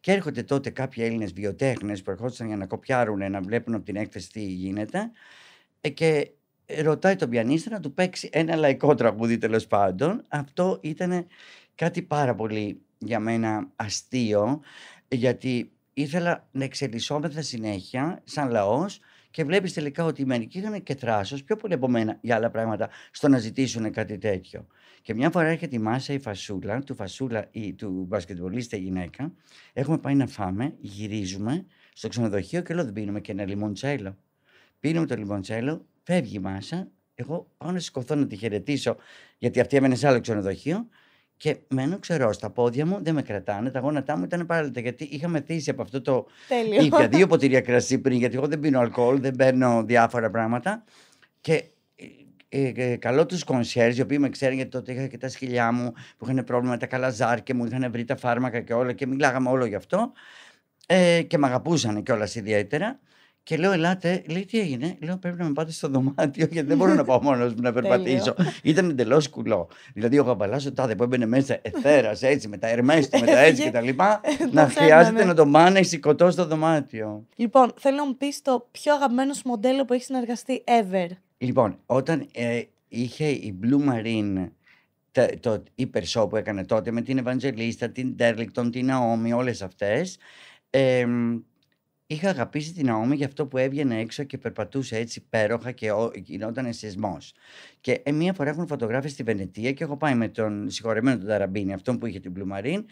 Και έρχονται τότε κάποιοι Έλληνες βιοτέχνες που ερχόντουσαν για να κοπιάρουν, να βλέπουν από την έκθεση τι γίνεται. Ε, και ρωτάει τον πιανίστα να του παίξει ένα λαϊκό τραγούδι τέλος πάντων. Αυτό ήταν κάτι πάρα πολύ για μένα αστείο, γιατί ήθελα να εξελισσόμεθα συνέχεια σαν λαός, και βλέπεις τελικά ότι οι μερικοί είχαν και θράσος πιο πολύ από μένα για άλλα πράγματα στο να ζητήσουν κάτι τέτοιο. Και μια φορά έρχεται η Μάσα, η Φασούλα, του Φασούλα, η, του μπασκετμπολίστα γυναίκα. Έχουμε πάει να φάμε, γυρίζουμε στο ξενοδοχείο και λέω δεν πίνουμε και ένα λιμοντσέλο. Πίνουμε το λιμοντσέλο, φεύγει η Μάσα. Εγώ πάω να σηκωθώ να τη χαιρετήσω, γιατί αυτή έμενε σε άλλο ξενοδοχείο. Και μένω ξερό στα πόδια μου, δεν με κρατάνε. Τα γόνατά μου ήταν παράλληλα γιατί είχαμε θύσει από αυτό το. Τέλειο. Είχα δύο ποτήρια κρασί πριν, γιατί εγώ δεν πίνω αλκοόλ, δεν παίρνω διάφορα πράγματα. Και ε, ε, καλό τους κονσέρζ, οι οποίοι με ξέρουν γιατί τότε είχα και τα σκυλιά μου που είχαν πρόβλημα με τα και μου, είχαν βρει τα φάρμακα και όλα και μιλάγαμε όλο γι' αυτό. Ε, και με αγαπούσαν κιόλας ιδιαίτερα. Και λέω, ελάτε, λέει τι έγινε. Λέω, πρέπει να με πάτε στο δωμάτιο, γιατί δεν μπορώ να πάω μόνος μου να περπατήσω. Ήταν εντελώς κουλό. Δηλαδή, ο γαμπαλά ο τάδε που έμπαινε μέσα, εθέρας έτσι, με τα ερμέ με τα έτσι και τα λοιπά, ε, να χρειάζεται να το μάνε σηκωτό στο δωμάτιο. Λοιπόν, θέλω να μου πεις το πιο αγαπημένο σου μοντέλο που έχει συνεργαστεί ever. Λοιπόν, όταν ε, είχε η Blue Marine το, το υπερσό που έκανε τότε με την Ευαγγελίστα, την Τέρλικτον, την Ναόμη, όλες αυτές, ε, είχα αγαπήσει την Ναόμη για αυτό που έβγαινε έξω και περπατούσε έτσι υπέροχα και γινόταν σεισμό. Και ε, μία φορά έχουν φωτογράφει στη Βενετία και έχω πάει με τον συγχωρεμένο τον Ταραμπίνη, αυτόν που είχε την Blue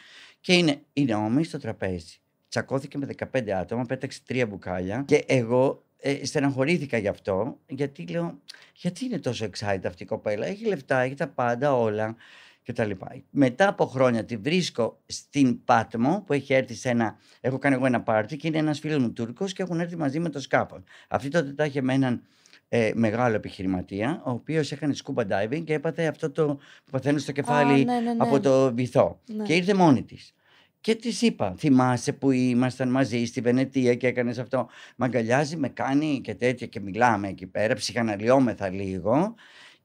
και είναι η Ναόμη στο τραπέζι. Τσακώθηκε με 15 άτομα, πέταξε τρία μπουκάλια και εγώ ε, στεναχωρήθηκα γι' αυτό, γιατί λέω, γιατί είναι τόσο excited αυτή η κοπέλα, έχει λεφτά, έχει τα πάντα όλα και τα λοιπά. Μετά από χρόνια τη βρίσκω στην Πάτμο που έχει έρθει σε ένα, έχω κάνει εγώ ένα πάρτι και είναι ένας φίλος μου Τούρκος και έχουν έρθει μαζί με το σκάφο. Αυτή τότε τα είχε με έναν ε, μεγάλο επιχειρηματία, ο οποίος έκανε scuba diving και έπαθε αυτό το που παθαίνω στο κεφάλι ναι, ναι, από ναι. το βυθό. Και ήρθε μόνη της. Και της είπα, θυμάσαι που ήμασταν μαζί στη Βενετία και έκανες αυτό. Μ' αγκαλιάζει, με κάνει και τέτοια και μιλάμε εκεί πέρα. Ψυχαναλιόμεθα λίγο.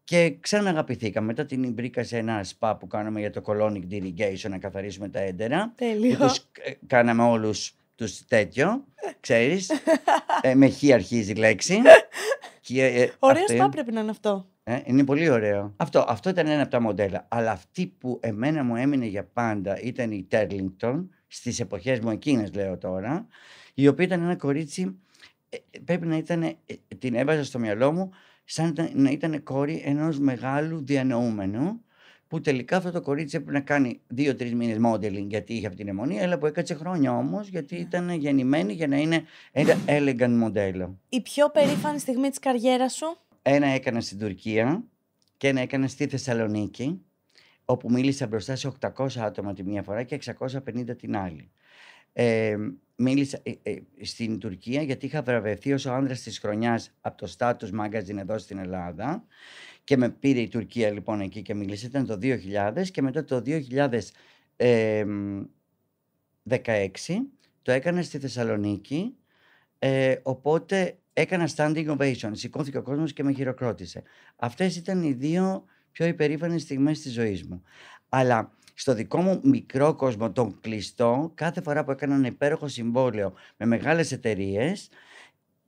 Και ξαναγαπηθήκαμε. Μετά την βρήκα σε ένα σπα που κάναμε για το colonic irrigation να καθαρίσουμε τα έντερα. Τέλειο. τους ε, κάναμε όλους τους τέτοιο. Ξέρεις. Ε, με χ αρχίζει η λέξη. [LAUGHS] και, ε, Ωραίο σπα πρέπει να είναι αυτό. Ε, είναι πολύ ωραίο. Αυτό, αυτό ήταν ένα από τα μοντέλα. Αλλά αυτή που εμένα μου έμεινε για πάντα ήταν η Τέρλινγκτον στις εποχές μου εκείνες λέω τώρα, η οποία ήταν ένα κορίτσι, ε, πρέπει να ήταν, ε, την έβαζα στο μυαλό μου, σαν να ήταν κόρη ενός μεγάλου διανοούμενου, που τελικά αυτό το κορίτσι έπρεπε να κάνει δύο-τρει μήνες modeling γιατί είχε αυτή την αιμονία, αλλά που έκατσε χρόνια όμως γιατί ήταν γεννημένη για να είναι ένα elegant μοντέλο. Η πιο περήφανη στιγμή της καριέρας σου. Ένα έκανα στην Τουρκία και ένα έκανα στη Θεσσαλονίκη, όπου μίλησα μπροστά σε 800 άτομα τη μία φορά και 650 την άλλη. Ε, μίλησα ε, ε, στην Τουρκία γιατί είχα βραβευτεί ως ο άνδρας της χρονιάς από το Status Magazine εδώ στην Ελλάδα και με πήρε η Τουρκία λοιπόν εκεί και μίλησε, ήταν το 2000 και μετά το 2016 το έκανα στη Θεσσαλονίκη ε, οπότε έκανα standing ovation. Σηκώθηκε ο κόσμος και με χειροκρότησε. Αυτές ήταν οι δύο πιο υπερήφανες στιγμές της ζωής μου. Αλλά στο δικό μου μικρό κόσμο, τον κλειστό, κάθε φορά που έκανα ένα υπέροχο συμβόλαιο με μεγάλες εταιρείες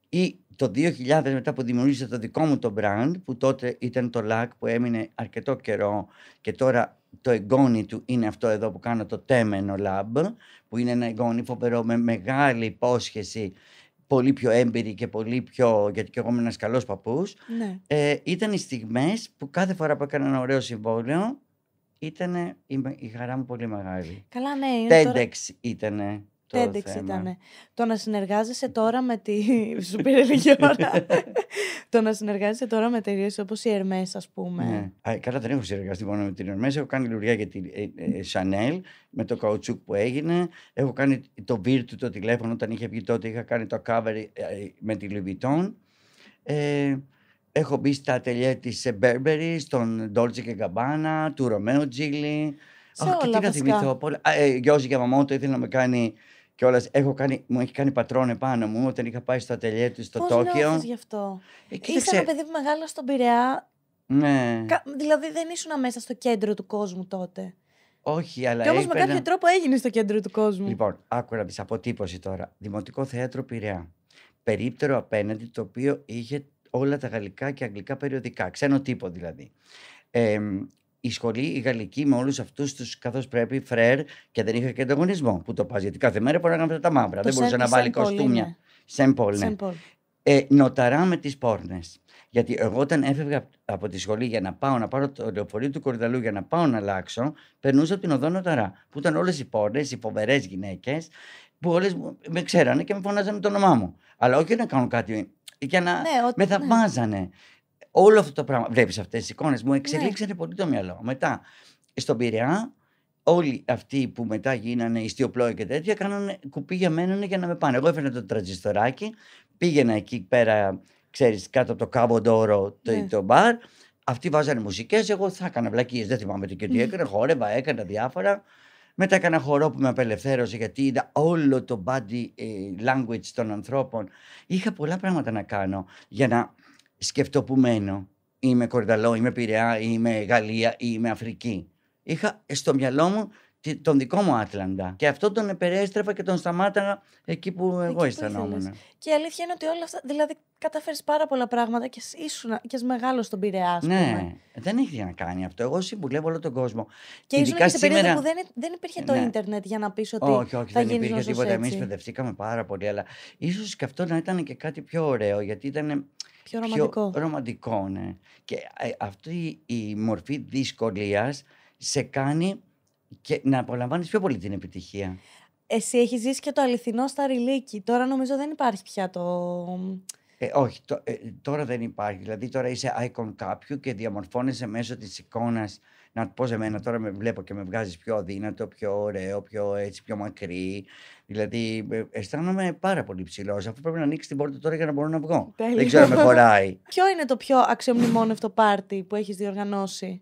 ή το 2000 μετά που δημιούργησα το δικό μου το brand, που τότε ήταν το LAC που έμεινε αρκετό καιρό και τώρα το εγγόνι του είναι αυτό εδώ που κάνω το Temeno lab, που είναι ένα εγγόνι φοβερό με μεγάλη υπόσχεση πολύ πιο έμπειρη και πολύ πιο. Γιατί και εγώ είμαι ένας καλός παππούς. Ναι. Ε, ήταν οι στιγμές που κάθε φορά που έκανα ένα ωραίο συμβόλαιο ήταν η, η χαρά μου πολύ μεγάλη. Καλά, ναι. Τέντεξ τώρα... ήταν. TEDx ήταν. Το να συνεργάζεσαι τώρα με τη. [LAUGHS] Σου πήρε λίγη ώρα. το να συνεργάζεσαι τώρα με εταιρείες όπως η Ερμέ, ας πούμε. Ναι. καλά, δεν έχω συνεργαστεί μόνο με την Ερμέ. Έχω κάνει λουριά για τη ε, ε, Chanel με το καουτσούκ που έγινε. Έχω κάνει το βίρτου του το τηλέφωνο όταν είχε βγει τότε. Είχα κάνει το cover ε, με τη Λιβιτόν Ε, έχω μπει στα ατελιέ της Burberry, στον Dolce και Gabbana, του Ρωμαίου Τζίλι. Σε Αχ, όλα, και τι να θυμηθώ. Πολλά... Ε, Γιώργη το ήθελε να με κάνει και όλα, μου έχει κάνει πατρόν επάνω μου όταν είχα πάει στο ατελιέ του στο Τόκιο. Πώς γι' αυτό. Ε, ένα παιδί που μεγάλο στον Πειραιά. Ναι. δηλαδή δεν ήσουν μέσα στο κέντρο του κόσμου τότε. Όχι, αλλά. Και όμως με κάποιο τρόπο έγινε στο κέντρο του κόσμου. Λοιπόν, άκουρα τη αποτύπωση τώρα. Δημοτικό θέατρο Πειραιά. Περίπτερο απέναντι το οποίο είχε όλα τα γαλλικά και αγγλικά περιοδικά. Ξένο τύπο δηλαδή. Ε, η σχολή, η γαλλική, με όλους αυτούς τους καθώς πρέπει, φρέρ και δεν είχα και ανταγωνισμό. Που το πας, γιατί κάθε μέρα μπορεί να κάνει τα μαύρα. Το δεν μπορούσε να βάλει κοστούμια. Σεμπολ, ναι. Ε, νοταρά με τις πόρνες. Γιατί εγώ όταν έφευγα από τη σχολή για να πάω να πάρω το λεωφορείο του Κορυδαλού για να πάω να αλλάξω, περνούσα από την οδό Νοταρά. Που ήταν όλες οι πόρνες, οι φοβερές γυναίκες, που όλες με ξέρανε και με φωνάζανε το όνομά μου. Αλλά όχι να κάνω κάτι. Για να ναι, με ναι. θαυμάζανε. Ναι όλο αυτό το πράγμα. Βλέπεις αυτές τις εικόνες. Μου ναι. εξελίξανε πολύ το μυαλό. Μετά, στον Πειραιά, όλοι αυτοί που μετά γίνανε ιστιοπλόοι και τέτοια, κάνανε κουπί για μένα για να με πάνε. Εγώ έφερα το τρατζιστοράκι, πήγαινα εκεί πέρα, ξέρεις, κάτω από το κάμπο ντόρο το, ναι. το μπαρ. Αυτοί βάζανε μουσικές. Εγώ θα έκανα βλακίες. Δεν θυμάμαι το και τι έκανα. Χόρευα, έκανα διάφορα. Μετά έκανα χορό που με απελευθέρωσε γιατί είδα όλο το body ε, language των ανθρώπων. Είχα πολλά πράγματα να κάνω για να σκεφτοπουμένο. Είμαι Κορδαλό, είμαι Πειραιά, είμαι Γαλλία, είμαι Αφρική. Είχα στο μυαλό μου τον δικό μου Άτλαντα. Και αυτό τον επερέστρεφα και τον σταμάταγα εκεί που εγώ αισθανόμουν. Και η αλήθεια είναι ότι όλα αυτά. Δηλαδή, καταφέρεις πάρα πολλά πράγματα και ήσουν και μεγάλος στον Πειραιά, ναι, πούμε. Ναι, δεν έχει να κάνει αυτό. Εγώ συμβουλεύω όλο τον κόσμο. Και ήσουν και σε σήμερα... περίοδο που δεν, δεν υπήρχε το ναι. ίντερνετ για να πεις ότι. Όχι, όχι, θα δεν υπήρχε τίποτα. Εμείς παιδευτήκαμε πάρα πολύ. Αλλά ίσως και αυτό να ήταν και κάτι πιο ωραίο, γιατί ήταν Πιο ρομαντικό. Πιο ρομαντικό, ναι. Και ε, αυτή η μορφή δυσκολίας σε κάνει και να απολαμβάνεις πιο πολύ την επιτυχία. Εσύ έχεις ζήσει και το αληθινό σταριλίκι. Τώρα νομίζω δεν υπάρχει πια το. Ε, όχι, ε, τώρα δεν υπάρχει. Δηλαδή τώρα είσαι icon κάποιου και διαμορφώνεσαι μέσω της εικόνας Να πω σε μένα, τώρα με βλέπω και με βγάζεις πιο αδύνατο, πιο ωραίο, πιο έτσι, πιο μακρύ. Δηλαδή, ε, αισθάνομαι πάρα πολύ ψηλός. Αυτό πρέπει να ανοίξει την πόρτα τώρα για να μπορώ να βγω. Τέλει. Δεν ξέρω αν με χωράει. [LAUGHS] Ποιο είναι το πιο αξιομνημόνευτο πάρτι που έχεις διοργανώσει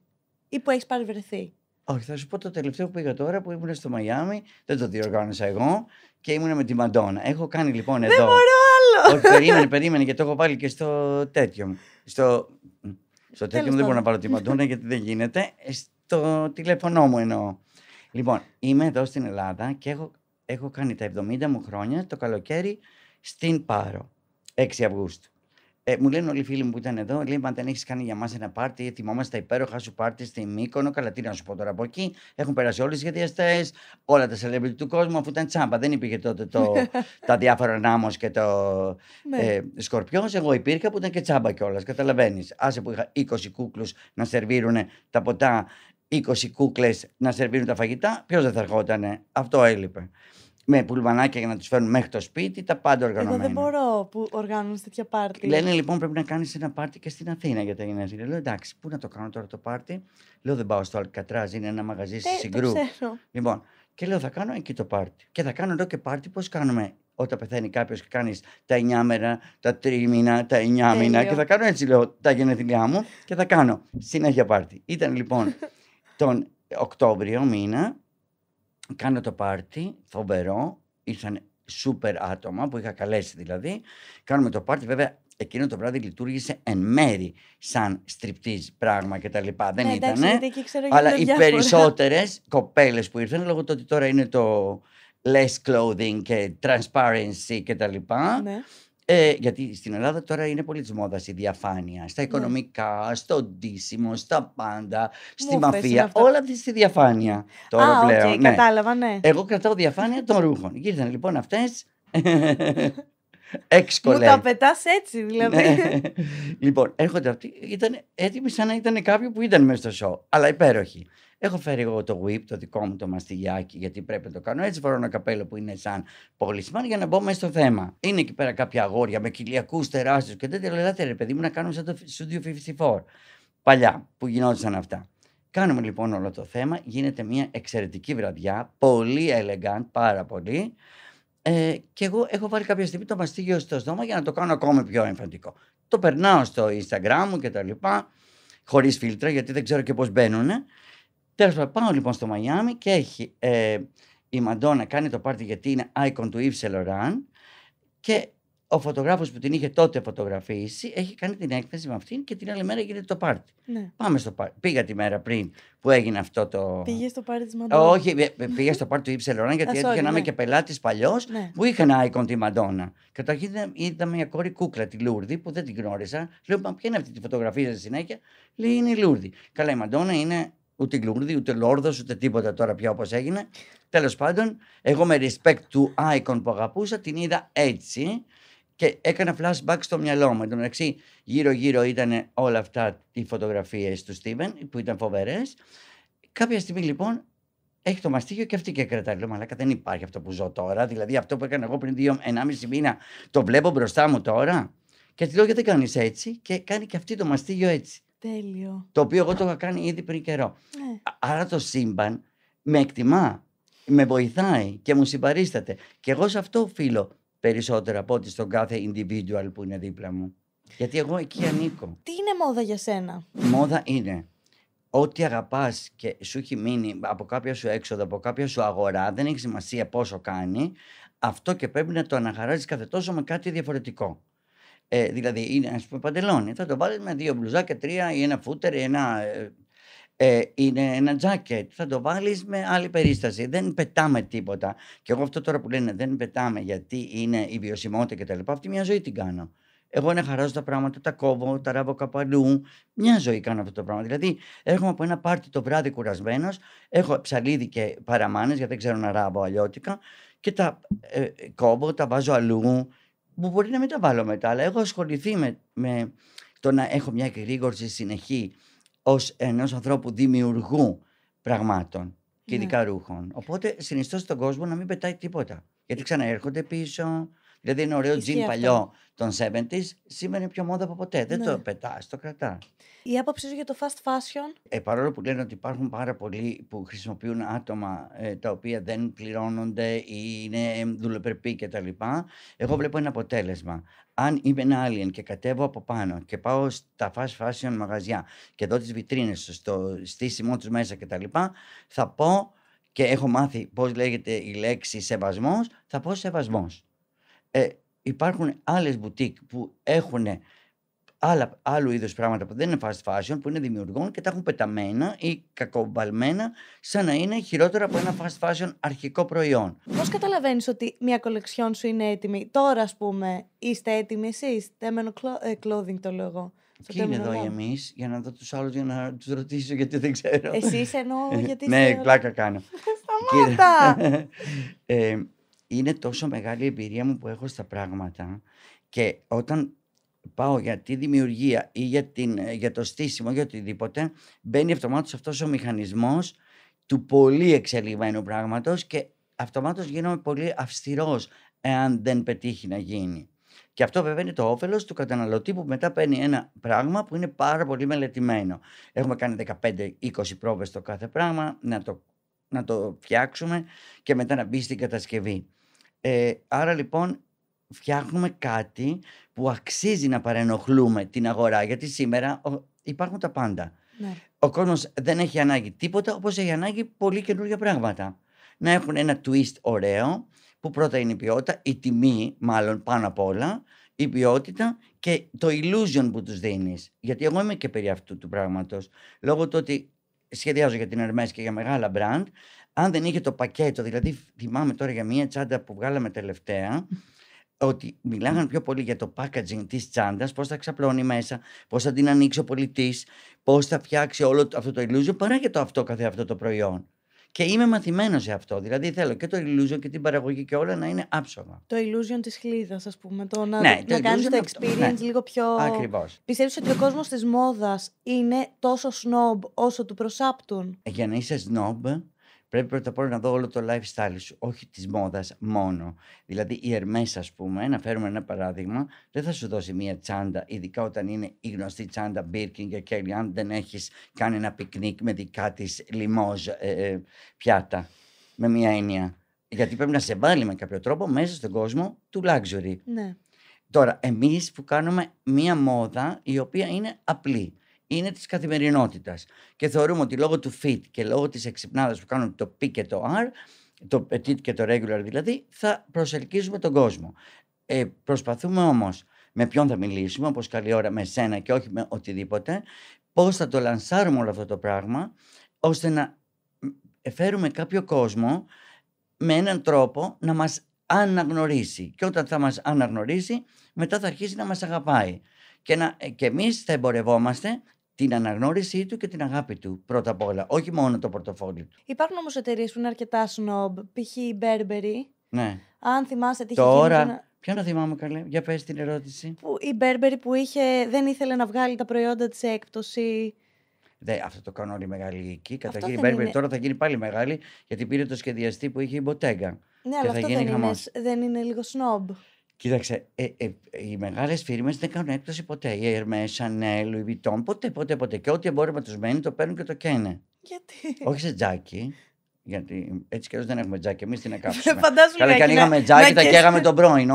ή που έχεις παρευρεθεί. Όχι, θα σου πω το τελευταίο που πήγα τώρα που ήμουν στο Μαϊάμι. Δεν το διοργάνωσα εγώ και ήμουν με τη Μαντόνα. Έχω κάνει λοιπόν εδώ. Δεν μπορώ άλλο. Όχι, περίμενε, περίμενε και το έχω βάλει και στο τέτοιο μου. Στο, στο τέτοιο μου δεν μπορώ να πάρω τη Μαντόνα γιατί δεν γίνεται. Ε, στο τηλέφωνό μου εννοώ. Λοιπόν, είμαι εδώ στην Ελλάδα και έχω έχω κάνει τα 70 μου χρόνια το καλοκαίρι στην Πάρο, 6 Αυγούστου. Ε, μου λένε όλοι οι φίλοι μου που ήταν εδώ, λέει, αν δεν έχεις κάνει για μας ένα πάρτι, θυμόμαστε τα υπέροχα σου πάρτι στην Μύκονο. Καλά, τι να σου πω τώρα από εκεί. Έχουν περάσει όλοι οι σχεδιαστές, όλα τα celebrity του κόσμου, αφού ήταν τσάμπα. Δεν υπήρχε τότε το, [LAUGHS] τα διάφορα νάμος και το ναι. ε, σκορπιός. Εγώ υπήρχα που ήταν και τσάμπα κιόλας. Καταλαβαίνεις. Άσε που είχα 20 κούκλους να σερβίρουν τα ποτά, 20 κούκλες να σερβίρουν τα φαγητά, ποιος δεν θα ερχόταν. Αυτό έλειπε με πουλμανάκια για να τους φέρουν μέχρι το σπίτι, τα πάντα οργανωμένα. Εγώ δεν μπορώ που οργάνωσε τέτοια πάρτι. Λένε λοιπόν πρέπει να κάνεις ένα πάρτι και στην Αθήνα για τα γενέθλια. Λέω εντάξει, πού να το κάνω τώρα το πάρτι. Λέω δεν πάω στο Αλκατράζ, είναι ένα μαγαζί στη ε, Συγκρού. Λοιπόν, και λέω θα κάνω εκεί το πάρτι. Και θα κάνω εδώ και πάρτι πώς κάνουμε όταν πεθαίνει κάποιος και κάνεις τα 9 μέρα, τα τρίμηνα, τα εννιά μήνα. Και θα κάνω έτσι λέω τα γενέθλιά μου και θα κάνω συνέχεια πάρτι. Ήταν λοιπόν [LAUGHS] τον Οκτώβριο μήνα κάνω το πάρτι, φοβερό, ήρθαν σούπερ άτομα που είχα καλέσει δηλαδή. Κάνουμε το πάρτι, βέβαια εκείνο το βράδυ λειτουργήσε εν μέρη σαν στριπτής πράγμα και τα λοιπά. Δεν ναι, ήταν, αλλά οι περισσότερες κοπέλες που ήρθαν, λόγω του ότι τώρα είναι το less clothing και transparency και τα λοιπά, ναι. Ε, γιατί στην Ελλάδα τώρα είναι πολύ της μόδας η διαφάνεια. Στα ναι. οικονομικά, στο ντύσιμο, στα πάντα, στη μαφία. Όλα αυτή στη διαφάνεια τώρα Α, πλέον. Okay, ναι. κατάλαβα, ναι. Εγώ κρατάω διαφάνεια των ρούχων. Γύρισαν λοιπόν αυτές. Έξκολε. [LAUGHS] Μου τα πετάς έτσι, δηλαδή. Ναι. λοιπόν, έρχονται αυτοί. Ήταν έτοιμοι σαν να ήταν κάποιοι που ήταν μέσα στο σοου. Αλλά υπέροχοι. Έχω φέρει εγώ το whip, το δικό μου το μαστιγιάκι, γιατί πρέπει να το κάνω έτσι. Φορώ ένα καπέλο που είναι σαν πολισμάν για να μπω μέσα στο θέμα. Είναι εκεί πέρα κάποια αγόρια με κοιλιακούς τεράστιους και τέτοια. Λέω, ρε παιδί μου, να κάνουμε σαν το Studio 54. Παλιά που γινόντουσαν αυτά. Κάνουμε λοιπόν όλο το θέμα. Γίνεται μια εξαιρετική βραδιά. Πολύ elegant, πάρα πολύ. Ε, και εγώ έχω βάλει κάποια στιγμή το μαστίγιο στο στόμα για να το κάνω ακόμα πιο εμφαντικό. Το περνάω στο Instagram μου και τα λοιπά, χωρίς φίλτρα γιατί δεν ξέρω και πώς μπαίνουν. Τέλος πάντων, πάω λοιπόν στο Μαϊάμι και έχει ε, η Μαντόνα κάνει το πάρτι γιατί είναι icon του Yves Saint και ο φωτογράφος που την είχε τότε φωτογραφίσει έχει κάνει την έκθεση με αυτήν και την άλλη μέρα γίνεται το πάρτι. Ναι. Πάμε στο πάρτι. Πήγα τη μέρα πριν που έγινε αυτό το. Πήγε στο πάρτι της Μαντόνα. Όχι, ε, ε, πήγα στο πάρτι του Yves Saint γιατί έτυχε να είμαι ναι. και πελάτης παλιός ναι. που είχε ένα icon τη Μαντόνα. Καταρχήν είδα μια κόρη κούκλα τη Λούρδη που δεν την γνώρισα. Λέω, μα ποια είναι αυτή τη φωτογραφία στη συνέχεια. Λέει, είναι η Λούρδη. Καλά, η Μαντόνα είναι ούτε Λούρδη, ούτε λόρδος, ούτε τίποτα τώρα πια όπως έγινε. Τέλος πάντων, εγώ με respect του Icon που αγαπούσα την είδα έτσι και έκανα flashback στο μυαλό μου. Εν τω μεταξύ, γύρω-γύρω ήταν όλα αυτά οι φωτογραφίες του Στίβεν που ήταν φοβερές. Κάποια στιγμή λοιπόν έχει το μαστίγιο και αυτή και κρατάει. Λέω, μαλάκα δεν υπάρχει αυτό που ζω τώρα. Δηλαδή αυτό που έκανα εγώ πριν δύο, ενάμιση μήνα, το βλέπω μπροστά μου τώρα. Και τη λέω, γιατί κάνεις έτσι. Και κάνει και αυτή το μαστίγιο έτσι. Τέλειο. Το οποίο εγώ το είχα κάνει ήδη πριν καιρό. Ναι. Άρα το σύμπαν με εκτιμά, με βοηθάει και μου συμπαρίσταται. Και εγώ σε αυτό οφείλω περισσότερο από ό,τι στον κάθε individual που είναι δίπλα μου. Γιατί εγώ εκεί ανήκω. Τι είναι μόδα για σένα. Μόδα είναι ό,τι αγαπάς και σου έχει μείνει από κάποια σου έξοδο, από κάποια σου αγορά, δεν έχει σημασία πόσο κάνει, αυτό και πρέπει να το αναχαράζεις κάθε τόσο με κάτι διαφορετικό. Ε, δηλαδή είναι ας πούμε παντελόνι. Θα το βάλεις με δύο μπλουζάκια, τρία ή ένα φούτερ ή ένα... Ε, ε είναι ένα τζάκετ. Θα το βάλεις με άλλη περίσταση. Δεν πετάμε τίποτα. Και εγώ αυτό τώρα που λένε δεν πετάμε γιατί είναι η βιωσιμότητα κτλ. Αυτή μια ζωή την κάνω. Εγώ να χαράζω τα πράγματα, τα κόβω, τα ράβω κάπου αλλού. Μια ζωή κάνω αυτό το πράγμα. Δηλαδή, έρχομαι από ένα πάρτι το βράδυ κουρασμένος, έχω ψαλίδι και παραμάνες, γιατί δεν ξέρω να ράβω αλλιώτικα, και τα ε, κόβω, τα βάζω αλλού που μπορεί να μην τα βάλω μετά, αλλά έχω ασχοληθεί με, το να έχω μια γρήγορση συνεχή ως ενός ανθρώπου δημιουργού πραγμάτων και ναι. ειδικά ρούχων. Οπότε συνιστώ στον κόσμο να μην πετάει τίποτα. Γιατί ξαναέρχονται πίσω, Δηλαδή είναι ωραίο τζιν παλιό των 70s σήμερα είναι πιο μόδα από ποτέ. Δεν ναι. το πετάς, το κρατάς. Η άποψή σου για το fast fashion. Ε, παρόλο που λένε ότι υπάρχουν πάρα πολλοί που χρησιμοποιούν άτομα ε, τα οποία δεν πληρώνονται ή είναι ε, δουλεπερπή κτλ. Εγώ βλέπω ένα αποτέλεσμα. Αν είμαι ένα alien και κατέβω από πάνω και πάω στα fast fashion μαγαζιά και δω τις βιτρίνες στο στήσιμό τους μέσα κτλ., θα πω και έχω μάθει πώς λέγεται η λέξη σεβασμός, θα πω σεβασμός ε, υπάρχουν άλλες μπουτίκ που έχουν άλλα, άλλου είδους πράγματα που δεν είναι fast fashion, που είναι δημιουργών και τα έχουν πεταμένα ή κακομπαλμένα σαν να είναι χειρότερα από ένα fast fashion αρχικό προϊόν. Πώς καταλαβαίνεις ότι μια κολεξιόν σου είναι έτοιμη. Τώρα ας πούμε είστε έτοιμοι εσείς, τέμενο ε, Clothing το λέω εγώ. είναι εδώ εμείς, για να δω τους άλλους για να τους ρωτήσω, γιατί δεν ξέρω. Εσύ εννοώ, [LAUGHS] γιατί. ναι, πλάκα κάνω. [LAUGHS] Σταμάτα! [LAUGHS] ε, είναι τόσο μεγάλη η εμπειρία μου που έχω στα πράγματα και όταν πάω για τη δημιουργία ή για, την, ε, για το στήσιμο ή οτιδήποτε, μπαίνει αυτομάτως αυτός ο μηχανισμός του πολύ εξελιγμένου πράγματος και αυτομάτως γίνομαι πολύ αυστηρός εάν δεν πετύχει να γίνει. Και αυτό βέβαια είναι το όφελος του καταναλωτή που μετά παίρνει ένα πράγμα που είναι πάρα πολύ μελετημένο. Έχουμε κάνει 15-20 πρόβες στο κάθε πράγμα, να το, να το φτιάξουμε και μετά να μπει στην κατασκευή. Ε, άρα λοιπόν φτιάχνουμε κάτι που αξίζει να παρενοχλούμε την αγορά γιατί σήμερα υπάρχουν τα πάντα. Ναι. Ο κόσμος δεν έχει ανάγκη τίποτα όπως έχει ανάγκη πολύ καινούργια πράγματα. Να έχουν ένα twist ωραίο που πρώτα είναι η ποιότητα, η τιμή μάλλον πάνω απ' όλα, η ποιότητα και το illusion που τους δίνεις. Γιατί εγώ είμαι και περί αυτού του πράγματος. Λόγω του ότι σχεδιάζω για την Hermes και για μεγάλα brand αν δεν είχε το πακέτο, δηλαδή θυμάμαι τώρα για μια τσάντα που βγάλαμε τελευταία, ότι μιλάγαν πιο πολύ για το packaging της τσάντας, πώς θα ξαπλώνει μέσα, πώς θα την ανοίξει ο πολιτής, πώς θα φτιάξει όλο αυτό το illusion, παρά για το αυτό καθε αυτό το προϊόν. Και είμαι μαθημένος σε αυτό. Δηλαδή θέλω και το illusion και την παραγωγή και όλα να είναι άψογα. Το illusion της χλίδας, ας πούμε. Το να, ναι, να κάνεις το ναι. experience λίγο πιο. Ακριβώς. Πιστεύεις ότι ο κόσμος της μόδας είναι τόσο snob όσο του προσάπτουν. Ε, για να είσαι snob, πρέπει πρώτα απ' όλα να δω όλο το lifestyle σου, όχι της μόδας μόνο. Δηλαδή, οι Ερμέ, ας πούμε, να φέρουμε ένα παράδειγμα, δεν θα σου δώσει μία τσάντα, ειδικά όταν είναι η γνωστή τσάντα Birkin και Kelly, αν δεν έχεις κάνει ένα πικνίκ με δικά της λιμόζ ε, ε, πιάτα. Με μία έννοια. Γιατί πρέπει να σε βάλει με κάποιο τρόπο μέσα στον κόσμο του luxury. Ναι. Τώρα, εμείς που κάνουμε μία μόδα η οποία είναι απλή είναι της καθημερινότητας. Και θεωρούμε ότι λόγω του fit και λόγω της εξυπνάδας που κάνουν το P και το R, το petit και το regular δηλαδή, θα προσελκύσουμε τον κόσμο. Ε, προσπαθούμε όμως με ποιον θα μιλήσουμε, όπως καλή ώρα με σένα και όχι με οτιδήποτε, πώς θα το λανσάρουμε όλο αυτό το πράγμα, ώστε να φέρουμε κάποιο κόσμο με έναν τρόπο να μας αναγνωρίσει. Και όταν θα μας αναγνωρίσει, μετά θα αρχίσει να μας αγαπάει. Και, να, ε, και θα εμπορευόμαστε την αναγνώρισή του και την αγάπη του πρώτα απ' όλα, όχι μόνο το πορτοφόλι του. Υπάρχουν όμως εταιρείες που είναι αρκετά snob, π.χ. η Burberry. Ναι. Αν θυμάστε τι Τώρα, είχε Ποιο να θυμάμαι καλέ, για πες την ερώτηση. Που η Burberry που είχε, δεν ήθελε να βγάλει τα προϊόντα της έκπτωση. Δε, αυτό το κάνουν μεγάλη οι μεγάλοι εκεί. Καταρχήν η Burberry τώρα θα γίνει πάλι μεγάλη, γιατί πήρε το σχεδιαστή που είχε η Μποτέγκα. Ναι, και αλλά θα αυτό γίνει δεν, είναι, δεν είναι λίγο snob. Κοίταξε, ε, ε, οι μεγάλες φίρμες δεν κάνουν έκπτωση ποτέ. Η Hermes, Chanel, η Vuitton, ποτέ, ποτέ, ποτέ. Και ό,τι εμπόρευμα τους μένει το παίρνουν και το καίνε. Γιατί. Όχι σε τζάκι. Γιατί έτσι κι δεν έχουμε τζάκι, εμείς την [LAUGHS] να Φαντάζομαι Καλά, και αν είχαμε τζάκι, τα καίγαμε τον πρώην,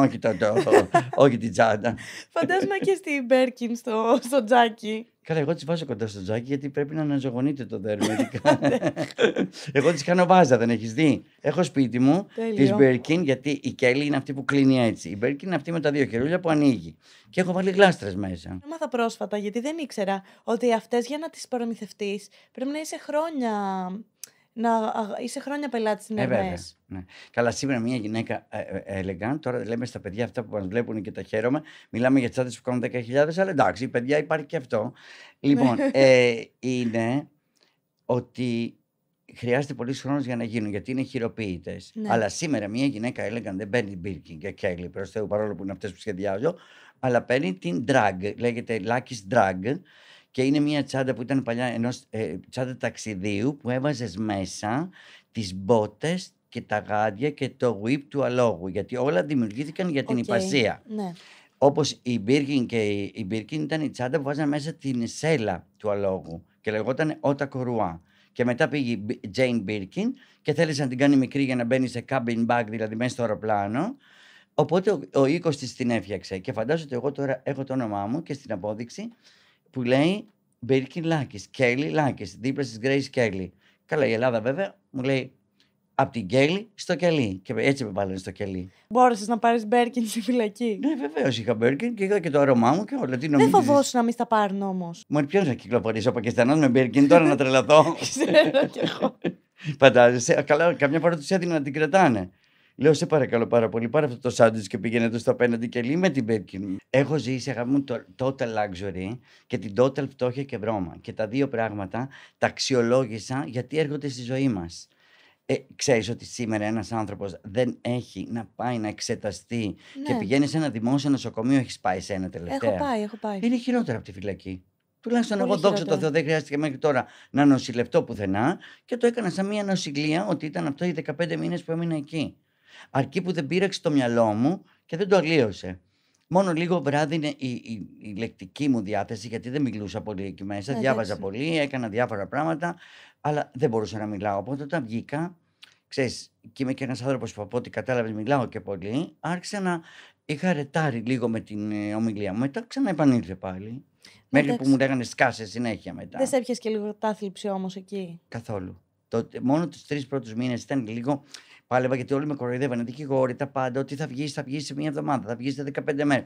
όχι, [LAUGHS] την τσάντα. Φαντάζομαι και στην Μπέρκιν στο τζάκι. Καλά, εγώ τις βάζω κοντά στο τζάκι γιατί πρέπει να αναζωογονείται το δέρμα. [LAUGHS] εγώ τις κάνω βάζα, δεν έχεις δει. Έχω σπίτι μου τη Μπέρκιν, γιατί η Κέλλη είναι αυτή που κλείνει έτσι. Η Μπέρκιν είναι αυτή με τα δύο χερούλια που ανοίγει. Και έχω βάλει γλάστρες μέσα. Έμαθα πρόσφατα, γιατί δεν ήξερα ότι αυτές για να τις προμηθευτείς πρέπει να είσαι χρόνια να είσαι χρόνια πελάτης στην Ε, ναι. Καλά, σήμερα μια γυναίκα ε, ε τώρα λέμε στα παιδιά αυτά που μας βλέπουν και τα χαίρομαι, μιλάμε για άντρε που κάνουν 10.000, αλλά εντάξει, παιδιά υπάρχει και αυτό. Ναι. Λοιπόν, [LAUGHS] ε, είναι ότι χρειάζεται πολλή χρόνος για να γίνουν, γιατί είναι χειροποίητες. Ναι. Αλλά σήμερα μια γυναίκα έλεγαν δεν παίρνει Birkin και Kelly προς Θεού, παρόλο που είναι αυτές που σχεδιάζω, αλλά παίρνει την drag, λέγεται Lucky's Drag, και είναι μια τσάντα που ήταν παλιά ενός, ε, τσάντα ταξιδίου που έβαζες μέσα τις μπότες και τα γάντια και το γουίπ του αλόγου γιατί όλα δημιουργήθηκαν για την okay. υπασία. Ναι. Όπως η Μπίρκιν και η, η Μπίρκιν ήταν η τσάντα που βάζανε μέσα την σέλα του αλόγου και λεγόταν Ότα Κορουά. Και μετά πήγε η Jane Birkin και θέλησε να την κάνει μικρή για να μπαίνει σε cabin bag, δηλαδή μέσα στο αεροπλάνο. Οπότε ο, ο οίκος της την έφτιαξε. Και φαντάζομαι ότι εγώ τώρα έχω το όνομά μου και στην απόδειξη που λέει «Μπερκιν Λάκης, Κέλλη Λάκης, δίπλα τη Grace Κέλλη. Καλά, η Ελλάδα βέβαια μου λέει από την Κέλλη στο κελί. Και έτσι με βάλανε στο κελί. Μπόρεσες να πάρεις Μπέρκιν στη φυλακή. Ναι, βεβαίως είχα Μπέρκιν και είδα και το αρωμά μου και όλα. Δεν φοβόσουν να μην τα πάρουν όμως. Μόνο ποιος να κυκλοφορήσει ο Πακιστανό με Μπέρκιν, τώρα να τρελαθώ. [LAUGHS] Ξέρω κι εγώ. Φαντάζεσαι, καμιά φορά τους έδιναν να την κρατάνε. Λέω σε παρακαλώ πάρα πολύ, πάρε αυτό το σάντουιτ και πήγαινε το στο απέναντι και λέει με την Πέτκιν. Έχω ζήσει αγάπη μου το total luxury και την total φτώχεια και βρώμα. Και τα δύο πράγματα τα αξιολόγησα γιατί έρχονται στη ζωή μας. Ε, ξέρεις ότι σήμερα ένας άνθρωπος δεν έχει να πάει να εξεταστεί και ναι. πηγαίνει σε ένα δημόσιο νοσοκομείο, έχεις πάει σε ένα τελευταίο. Έχω πάει, έχω πάει. Είναι χειρότερα από τη φυλακή. Τουλάχιστον Πολύ εγώ δόξα τω Θεώ δεν χρειάστηκε μέχρι τώρα να νοσηλευτώ πουθενά και το έκανα σαν μια νοσηλεία ότι ήταν αυτό οι 15 μήνες που έμεινα εκεί αρκεί που δεν πήραξε το μυαλό μου και δεν το αλλίωσε. Μόνο λίγο βράδυ είναι η, η, λεκτική μου διάθεση, γιατί δεν μιλούσα πολύ εκεί μέσα. Ναι, διάβαζα πολύ, έκανα διάφορα πράγματα, αλλά δεν μπορούσα να μιλάω. Οπότε όταν βγήκα, ξέρεις, και είμαι και ένας άνθρωπος που από ό,τι κατάλαβες μιλάω και πολύ, άρχισα να είχα ρετάρει λίγο με την ε, ομιλία μου. Μετά ξαναεπανήλθε πάλι. Μέχρι που μου λέγανε σκάσε συνέχεια μετά. Δεν σε έπιασε και λίγο τάθλιψη όμως εκεί. Καθόλου. Τότε, μόνο τους τρεις πρώτους μήνες ήταν λίγο Πάλευα γιατί όλοι με κοροϊδεύανε. Δικηγόροι, τα πάντα. Ότι θα βγεις, θα βγεις σε μία εβδομάδα, θα βγεις σε 15 μέρε.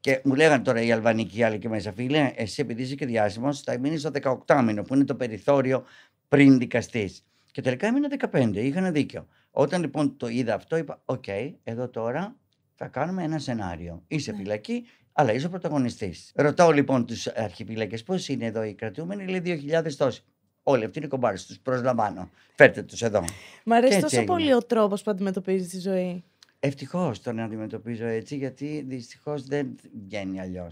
Και μου λέγανε τώρα οι Αλβανοί και οι άλλοι και μέσα, φίλε, εσύ επειδή είσαι και διάσημος, θα μείνεις στο 18 μήνο, που είναι το περιθώριο πριν δικαστή. Και τελικά έμεινα 15, είχαν δίκιο. Όταν λοιπόν το είδα αυτό, είπα: Οκ, okay, εδώ τώρα θα κάνουμε ένα σενάριο. Είσαι ναι. φυλακή, αλλά είσαι ο πρωταγωνιστής. Ρωτάω λοιπόν τους αρχιφυλακές πώς είναι εδώ οι κρατούμενοι, λέει 2.000 τόσοι. Όλοι αυτοί είναι κομπάρες, τους προσλαμβάνω. Φέρτε τους εδώ. Μ' αρέσει τόσο έγινε. πολύ ο τρόπος που αντιμετωπίζεις τη ζωή. Ευτυχώς τον αντιμετωπίζω έτσι, γιατί δυστυχώς δεν βγαίνει αλλιώς.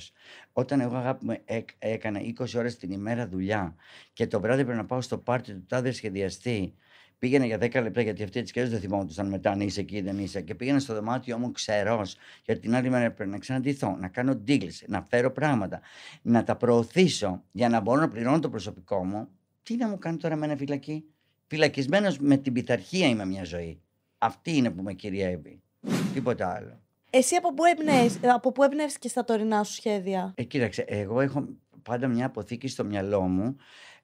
Όταν εγώ αγάπη μου έκανα 20 ώρες την ημέρα δουλειά και το βράδυ πρέπει να πάω στο πάρτι του τάδε σχεδιαστή, πήγαινα για 10 λεπτά, γιατί αυτή τη και δεν θυμόντουσαν μετά αν είσαι εκεί ή δεν είσαι. Και πήγαινα στο δωμάτιό μου ξερός, γιατί την άλλη μέρα πρέπει να ξαναντηθώ, να κάνω ντίγκλιση, να φέρω πράγματα, να τα προωθήσω για να μπορώ να πληρώνω το προσωπικό μου τι να μου κάνει τώρα με ένα φυλακή. Φυλακισμένος με την πειθαρχία είμαι μια ζωή. Αυτή είναι που με κυριεύει. Τίποτα άλλο. Εσύ από πού εμπνέεις, και στα τωρινά σου σχέδια. Ε, κοίταξε, εγώ έχω πάντα μια αποθήκη στο μυαλό μου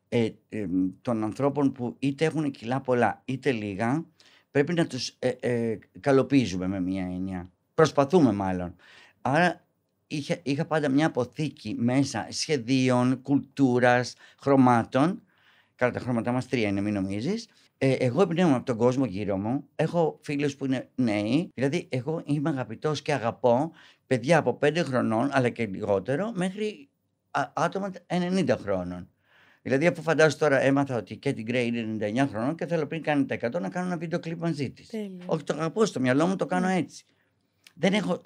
ε, ε, των ανθρώπων που είτε έχουν κιλά πολλά είτε λίγα, πρέπει να τους ε, ε με μια έννοια. Προσπαθούμε μάλλον. Άρα είχα, είχα πάντα μια αποθήκη μέσα σχεδίων, κουλτούρας, χρωμάτων Καλά, τα χρώματά μας τρία είναι, μην νομίζεις. Ε, εγώ εμπνέομαι από τον κόσμο γύρω μου. Έχω φίλους που είναι νέοι. Δηλαδή, εγώ είμαι αγαπητός και αγαπώ παιδιά από πέντε χρονών, αλλά και λιγότερο, μέχρι άτομα 90 χρόνων. Δηλαδή, αφού φαντάζω τώρα έμαθα ότι και την Κρέι είναι 99 χρόνων και θέλω πριν κάνει τα 100 να κάνω ένα βίντεο κλειπ μαζί της. Όχι, το αγαπώ στο μυαλό μου, το κάνω ναι. έτσι. Δεν έχω,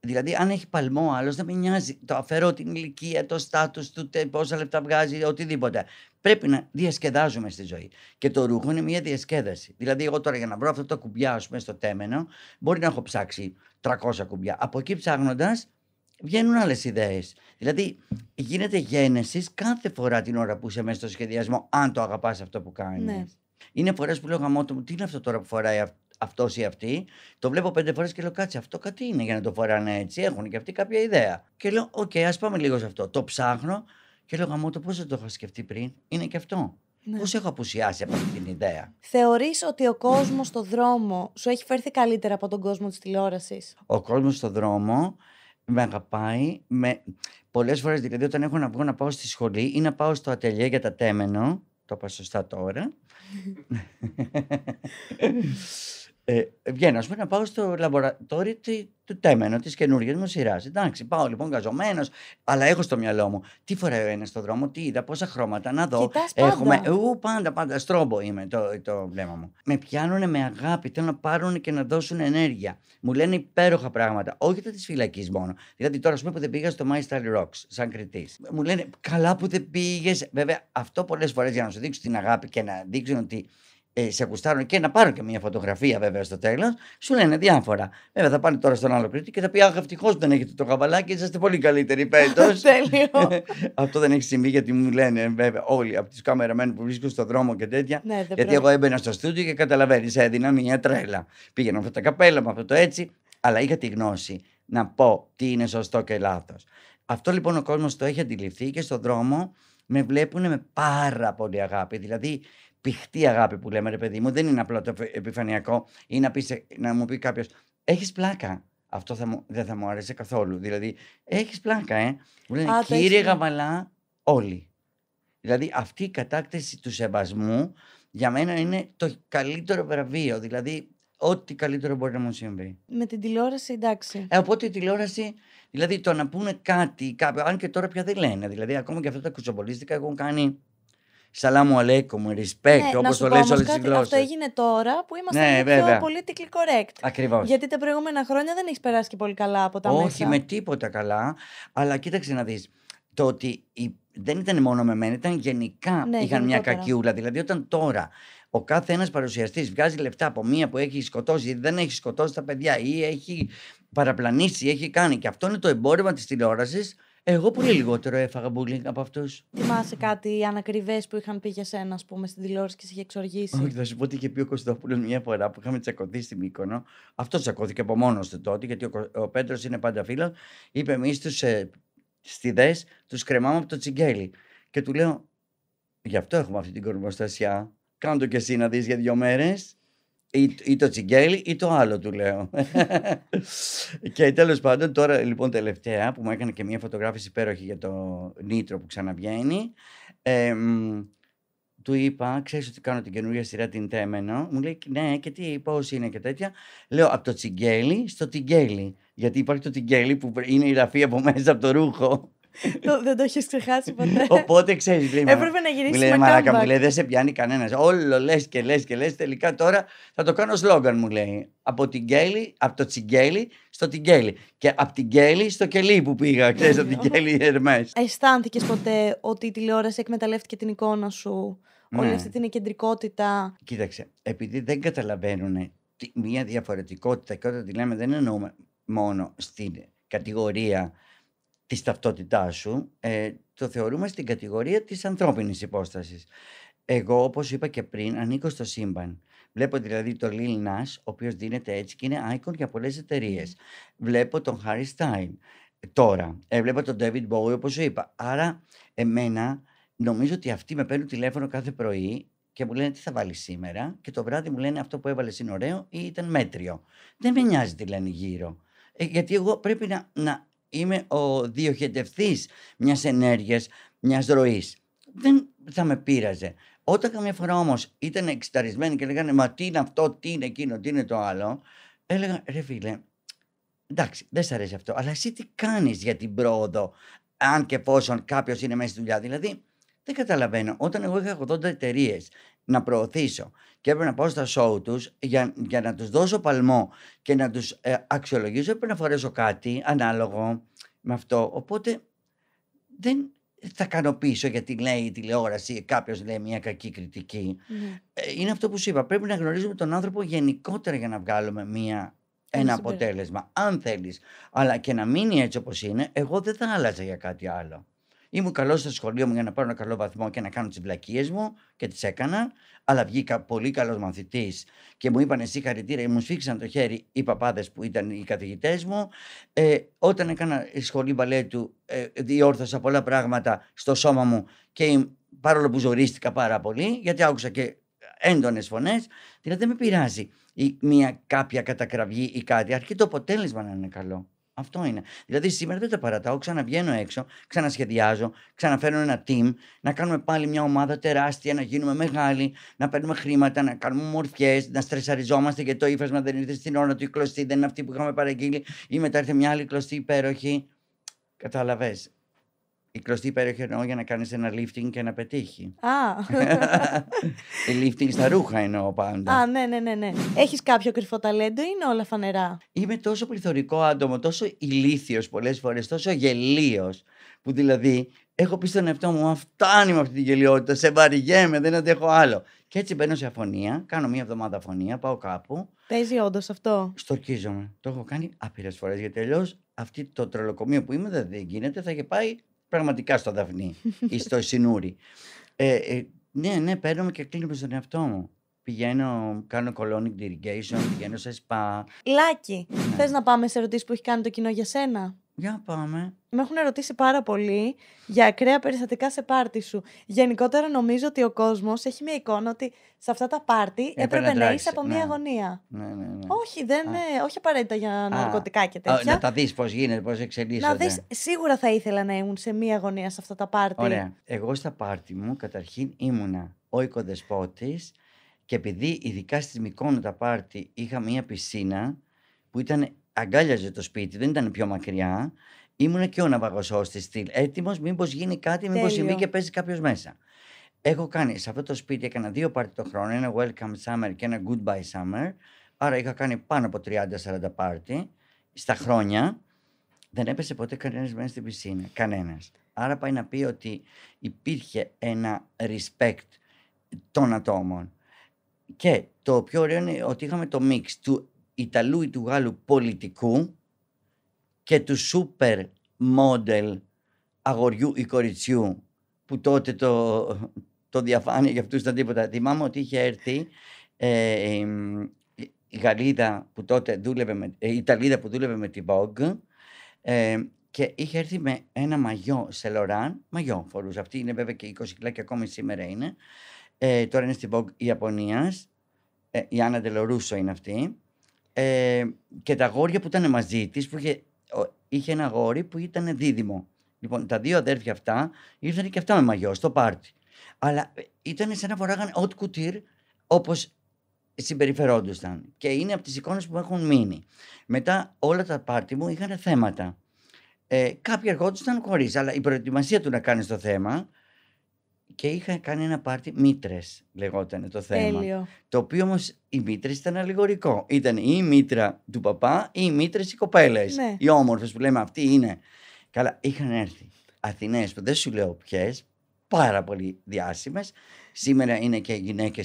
δηλαδή, αν έχει παλμό άλλος, δεν με νοιάζει. Το αφαιρώ την ηλικία, το στάτου του, πόσα λεπτά βγάζει, οτιδήποτε. Πρέπει να διασκεδάζουμε στη ζωή. Και το ρούχο είναι μια διασκέδαση. Δηλαδή, εγώ τώρα για να βρω αυτό το κουμπιά, ας πούμε, στο τέμενο, μπορεί να έχω ψάξει 300 κουμπιά. Από εκεί ψάχνοντας, βγαίνουν άλλες ιδέες. Δηλαδή, γίνεται γένεσης κάθε φορά την ώρα που είσαι μέσα στο σχεδιασμό, αν το αγαπάς αυτό που κάνεις. Ναι. Είναι φορές που λέω γαμότο μου, τι είναι αυτό τώρα που φοράει αυτός ή αυτή. Το βλέπω πέντε φορές και λέω κάτσε, αυτό κάτι είναι για να το φοράνε έτσι. Έχουν και αυτοί κάποια ιδέα. Και λέω, οκ, okay, ας πάμε λίγο σε αυτό. Το ψάχνω, και έλεγα, μου το πώς δεν το είχα σκεφτεί πριν. Είναι και αυτό. Ναι. Πώς έχω απουσιάσει από αυτή την ιδέα. Θεωρείς ότι ο κόσμος στο δρόμο σου έχει φέρθει καλύτερα από τον κόσμο της τηλεόρασης. Ο κόσμος στο δρόμο με αγαπάει. Με... Πολλές φορές δηλαδή, όταν έχω να βγω να πάω στη σχολή ή να πάω στο ατελείο για τα τέμενο. Το είπα σωστά τώρα. [LAUGHS] [LAUGHS] Ε, βγαίνω, ας πούμε, να πάω στο λαμπορατόρι του Τέμενο, της καινούργιας μου σειράς. Εντάξει, πάω λοιπόν καζωμένος, αλλά έχω στο μυαλό μου τι φοράει ο ένας στον δρόμο, τι είδα, πόσα χρώματα να δω. Κοιτάς πάντα. Έχουμε. Ου, πάντα, πάντα, στρόμπο είμαι το, το βλέμμα μου. Με πιάνουν με αγάπη, θέλουν να πάρουν και να δώσουν ενέργεια. Μου λένε υπέροχα πράγματα, όχι τα της φυλακής μόνο. Δηλαδή τώρα, ας πούμε, που δεν πήγα στο My Star Rocks, σαν κριτής. Μου λένε καλά που δεν πήγες. Βέβαια, αυτό πολλές φορές για να σου δείξουν την αγάπη και να δείξουν ότι ε, σε ακουστάρουν και να πάρουν και μια φωτογραφία βέβαια στο τέλος, σου λένε διάφορα. Βέβαια θα πάνε τώρα στον άλλο κριτή και θα πει Αχ, ευτυχώς δεν έχετε το καβαλάκι, είσαστε πολύ καλύτεροι πέτο. [LAUGHS] Τέλειο. [LAUGHS] Αυτό δεν έχει συμβεί γιατί μου λένε βέβαια όλοι από τους κάμεραμένου που βρίσκουν στον δρόμο και τέτοια. Ναι, γιατί πρέπει. εγώ έμπαινα στο στούντιο και καταλαβαίνεις, έδινα μια τρέλα. Πήγαινα με αυτά τα καπέλα, με αυτό το έτσι, αλλά είχα τη γνώση να πω τι είναι σωστό και λάθος. Αυτό λοιπόν ο κόσμος το έχει αντιληφθεί και στον δρόμο με βλέπουν με πάρα πολύ αγάπη. Δηλαδή πηχτή αγάπη που λέμε, ρε παιδί μου, δεν είναι απλό το επιφανειακό ή να, πεις, να μου πει κάποιος, έχεις πλάκα. Αυτό θα μου, δεν θα μου άρεσε καθόλου. Δηλαδή, έχεις πλάκα, ε. Μου λένε, Α, κύριε Γαβαλά, όλοι. Δηλαδή, αυτή η κατάκτηση του σεβασμού για μένα είναι το καλύτερο βραβείο. Δηλαδή, ό,τι καλύτερο μπορεί να μου συμβεί. Με την τηλεόραση, εντάξει. Ε, οπότε η τηλεόραση, δηλαδή το να πούνε κάτι, κάποιο, αν και τώρα πια δεν λένε. Δηλαδή, ακόμα και αυτά τα κουτσομπολίστικα έχουν κάνει Σαλάμου μου, respect, ναι, όπως το λέει όλες τις γλώσσες. Αυτό έγινε τώρα που είμαστε ναι, πιο βέβαια. correct. Ακριβώς. Γιατί τα προηγούμενα χρόνια δεν έχεις περάσει και πολύ καλά από τα Όχι, μέσα. Όχι με τίποτα καλά, αλλά κοίταξε να δεις. Το ότι η... δεν ήταν μόνο με μένα, ήταν γενικά ναι, είχαν μια κακιούλα. Δηλαδή, όταν τώρα ο κάθε ένας παρουσιαστής βγάζει λεφτά από μία που έχει σκοτώσει ή δεν έχει σκοτώσει τα παιδιά ή έχει παραπλανήσει ή έχει κάνει. Και αυτό είναι το εμπόρευμα της τηλεόρασης εγώ πολύ λιγότερο έφαγα bullying από αυτούς. Θυμάσαι κάτι ανακριβές που είχαν πει για σένα, ας πούμε, στην τηλεόραση και σε είχε εξοργήσει. Όχι, θα σου πω ότι είχε πει ο Κωνσταντοπούλο μια φορά που είχαμε τσακωθεί στην Μύκονο. Αυτός τσακώθηκε από μόνος του τότε, γιατί ο, ο Πέτρος είναι πάντα φίλος. Είπε, εμείς τους ε, στη τους κρεμάμε από το τσιγκέλι. Και του λέω, γι' αυτό έχουμε αυτή την κορμοστασιά. Κάντο και εσύ να δεις για δύο μέρες. Ή, το τσιγκέλι ή το άλλο του λέω. [LAUGHS] και τέλος πάντων, τώρα λοιπόν τελευταία που μου έκανε και μια φωτογράφηση υπέροχη για το νήτρο που ξαναβγαίνει. του είπα, ξέρεις ότι κάνω την καινούργια σειρά την Τέμενο. Μου λέει, ναι, και τι, πώς είναι και τέτοια. Λέω, από το τσιγκέλι στο τσιγκέλι Γιατί υπάρχει το τσιγκέλι που είναι η ραφή από μέσα από το ρούχο δεν το έχεις ξεχάσει ποτέ. Οπότε ξέρεις. Έπρεπε να γυρίσεις. Μου λέει Μαράκα, μου λέει δεν σε πιάνει κανένας. Όλο λες και λες και λες. Τελικά τώρα θα το κάνω σλόγγαν, μου λέει. Από, την Κέλη, από το τσιγκέλι στο τιγκέλι. Και από την Κέλη στο κελί που πήγα. Ξέρεις, από την Κέλη Ερμέ. [LAUGHS] Αισθάνθηκες ποτέ ότι η τηλεόραση εκμεταλλεύτηκε την εικόνα σου. Όλη ναι. αυτή την κεντρικότητα. Κοίταξε, επειδή δεν καταλαβαίνουν μία διαφορετικότητα και όταν τη λέμε δεν εννοούμε μόνο στην κατηγορία της ταυτότητάς σου, ε, το θεωρούμε στην κατηγορία της ανθρώπινης υπόστασης. Εγώ, όπως είπα και πριν, ανήκω στο σύμπαν. Βλέπω δηλαδή τον Lil Nas, ο οποίος δίνεται έτσι και είναι icon για πολλές εταιρείες. Βλέπω τον Χάρι Στάιν τώρα. Ε, βλέπω τον David Bowie, όπως σου είπα. Άρα, εμένα, νομίζω ότι αυτοί με παίρνουν τηλέφωνο κάθε πρωί και μου λένε τι θα βάλεις σήμερα και το βράδυ μου λένε αυτό που έβαλες είναι ωραίο ή ήταν μέτριο. Δεν με νοιάζει τι λένε γύρω. Ε, γιατί εγώ πρέπει να, να είμαι ο διοχετευτής μιας ενέργειας, μιας ροής. Δεν θα με πείραζε. Όταν καμιά φορά όμως ήταν εξηταρισμένοι και λέγανε «Μα τι είναι αυτό, τι είναι εκείνο, τι είναι το άλλο», έλεγα «Ρε φίλε, εντάξει, δεν σ' αρέσει αυτό, αλλά εσύ τι κάνεις για την πρόοδο, αν και πόσον κάποιος είναι μέσα στη δουλειά». Δηλαδή, δεν καταλαβαίνω. Όταν εγώ είχα 80 εταιρείες να προωθήσω. Και έπρεπε να πάω στα σόου τους για, για να τους δώσω παλμό και να τους ε, αξιολογήσω. Έπρεπε να φορέσω κάτι ανάλογο με αυτό. Οπότε δεν θα κάνω πίσω γιατί λέει η τηλεόραση ή κάποιος λέει μια κακή κριτική. Ναι. Ε, είναι αυτό που σου είπα. Πρέπει να γνωρίζουμε τον άνθρωπο γενικότερα για να βγάλουμε μια ένα αποτέλεσμα, αν θέλεις. Αλλά και να μείνει έτσι όπως είναι, εγώ δεν θα άλλαζα για κάτι άλλο. Ήμουν καλός στο σχολείο μου για να πάρω ένα καλό βαθμό και να κάνω τις βλακίες μου και τις έκανα. Αλλά βγήκα πολύ καλός μαθητής και μου είπαν εσύ χαρητήρια. Μου σφίξαν το χέρι οι παπάδες που ήταν οι καθηγητές μου. Ε, όταν έκανα σχολή μπαλέτου, ε, διόρθωσα πολλά πράγματα στο σώμα μου και παρόλο που ζωρίστηκα πάρα πολύ, γιατί άκουσα και έντονες φωνές. Δηλαδή δεν με πειράζει μια κάποια κατακραυγή ή κάτι, αρκεί το αποτέλεσμα να είναι καλό. Αυτό είναι. Δηλαδή σήμερα δεν τα παρατάω, ξαναβγαίνω έξω, ξανασχεδιάζω, ξαναφέρνω ένα team, να κάνουμε πάλι μια ομάδα τεράστια, να γίνουμε μεγάλοι, να παίρνουμε χρήματα, να κάνουμε μορφιές, να στρεσαριζόμαστε γιατί το ύφασμα δεν ήρθε στην ώρα του, η κλωστή δεν είναι αυτή που είχαμε παραγγείλει, ή μετά ήρθε μια άλλη κλωστή υπέροχη. Καταλαβες. Η κλωστή περιοχή εννοώ για να κάνεις ένα lifting και να πετύχει. Α. [LAUGHS] lifting στα ρούχα εννοώ πάντα. Α, ναι, ναι, ναι, ναι. Έχεις κάποιο κρυφό ταλέντο ή είναι όλα φανερά. Είμαι τόσο πληθωρικό άτομο, τόσο ηλίθιος πολλές φορές, τόσο γελίο, Που δηλαδή έχω πει στον εαυτό μου, φτάνει με αυτή τη γελιότητα, σε βαριγέμαι, δεν αντέχω άλλο. Και έτσι μπαίνω σε αφωνία, κάνω μία εβδομάδα αφωνία, πάω κάπου. Παίζει όντως αυτό. Στορκίζομαι. Το έχω κάνει άπειρες φορές γιατί αλλιώς αυτή το τρολοκομείο που είμαι δεν γίνεται, θα είχε πάει πραγματικά στο Δαφνί ή στο Σινούρι. Ε, ε ναι, ναι, παίρνω και κλείνω στον εαυτό μου. Πηγαίνω, κάνω colonic irrigation, πηγαίνω σε σπα. Λάκι, ναι. θες να πάμε σε ερωτήσεις που έχει κάνει το κοινό για σένα. Για να πάμε. Με έχουν ερωτήσει πάρα πολύ για ακραία περιστατικά σε πάρτι σου. Γενικότερα νομίζω ότι ο κόσμος έχει μια εικόνα ότι σε αυτά τα πάρτι έπρεπε να, είσαι από ναι. μια αγωνία. Ναι, ναι, ναι. Όχι, δεν, είναι, όχι απαραίτητα για ναρκωτικά και τέτοια. Α, να τα δεις πώς γίνεται, πώς εξελίσσεται. Να δεις, σίγουρα θα ήθελα να ήμουν σε μια αγωνία σε αυτά τα πάρτι. Ωραία. Εγώ στα πάρτι μου καταρχήν ήμουνα ο οικοδεσπότης και επειδή ειδικά στι μικονα τα πάρτι είχα μια πισίνα που ήταν αγκάλιαζε το σπίτι, δεν ήταν πιο μακριά. Ήμουν και ο ναυαγός τη στυλ. Έτοιμος, μήπως γίνει κάτι, μήπως συμβεί και παίζει κάποιος μέσα. Έχω κάνει σε αυτό το σπίτι, έκανα δύο πάρτι το χρόνο, ένα welcome summer και ένα goodbye summer. Άρα είχα κάνει πάνω από 30-40 πάρτι στα χρόνια. Δεν έπεσε ποτέ κανένας μέσα στην πισίνα. Κανένας. Άρα πάει να πει ότι υπήρχε ένα respect των ατόμων. Και το πιο ωραίο είναι ότι είχαμε το mix του Ιταλού ή του Γάλλου πολιτικού και του σούπερ μόντελ αγοριού ή κοριτσιού που τότε το, το διαφάνει για αυτούς ήταν τίποτα. Θυμάμαι ότι είχε έρθει ε, η Γαλλίδα που τότε δούλευε με, ε, η Ιταλίδα που δούλευε με την Vogue ε, και είχε έρθει με ένα μαγιό σε Λοράν, μαγιό φορούς. Αυτή είναι βέβαια και 20 κιλά και ακόμη σήμερα είναι. Ε, τώρα είναι στη Vogue Ιαπωνίας, η Άννα Τελορούσο είναι αυτή. Ε, και τα γόρια που ήταν μαζί της, που είχε, ένα γόρι που ήταν δίδυμο. Λοιπόν, τα δύο αδέρφια αυτά ήρθαν και αυτά με μαγειό στο πάρτι. Αλλά ε, ήταν σαν να φοράγανε ό,τι κουτίρ όπω συμπεριφερόντουσαν. Και είναι από τις εικόνες που έχουν μείνει. Μετά όλα τα πάρτι μου είχαν θέματα. Ε, κάποιοι εργόντουσαν χωρίς, αλλά η προετοιμασία του να κάνεις το θέμα και είχα κάνει ένα πάρτι μήτρες, λεγόταν το θέμα. Το οποίο όμως οι μήτρες ήταν αλληγορικό. Ήταν ή η μητρα του παπά ή οι μήτρες οι κοπέλες. Ναι. Οι όμορφες που λέμε αυτοί είναι. Καλά, είχαν έρθει Αθηνέ που δεν σου λέω ποιες, πάρα πολύ διάσημες. Σήμερα είναι και γυναίκες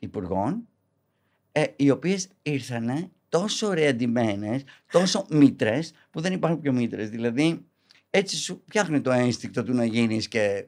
υπουργών, ε, οι οποίες ήρθαν τόσο ωραία τόσο μήτρες, που δεν υπάρχουν πιο μήτρες. Δηλαδή, έτσι σου φτιάχνει το ένστικτο του να γίνεις και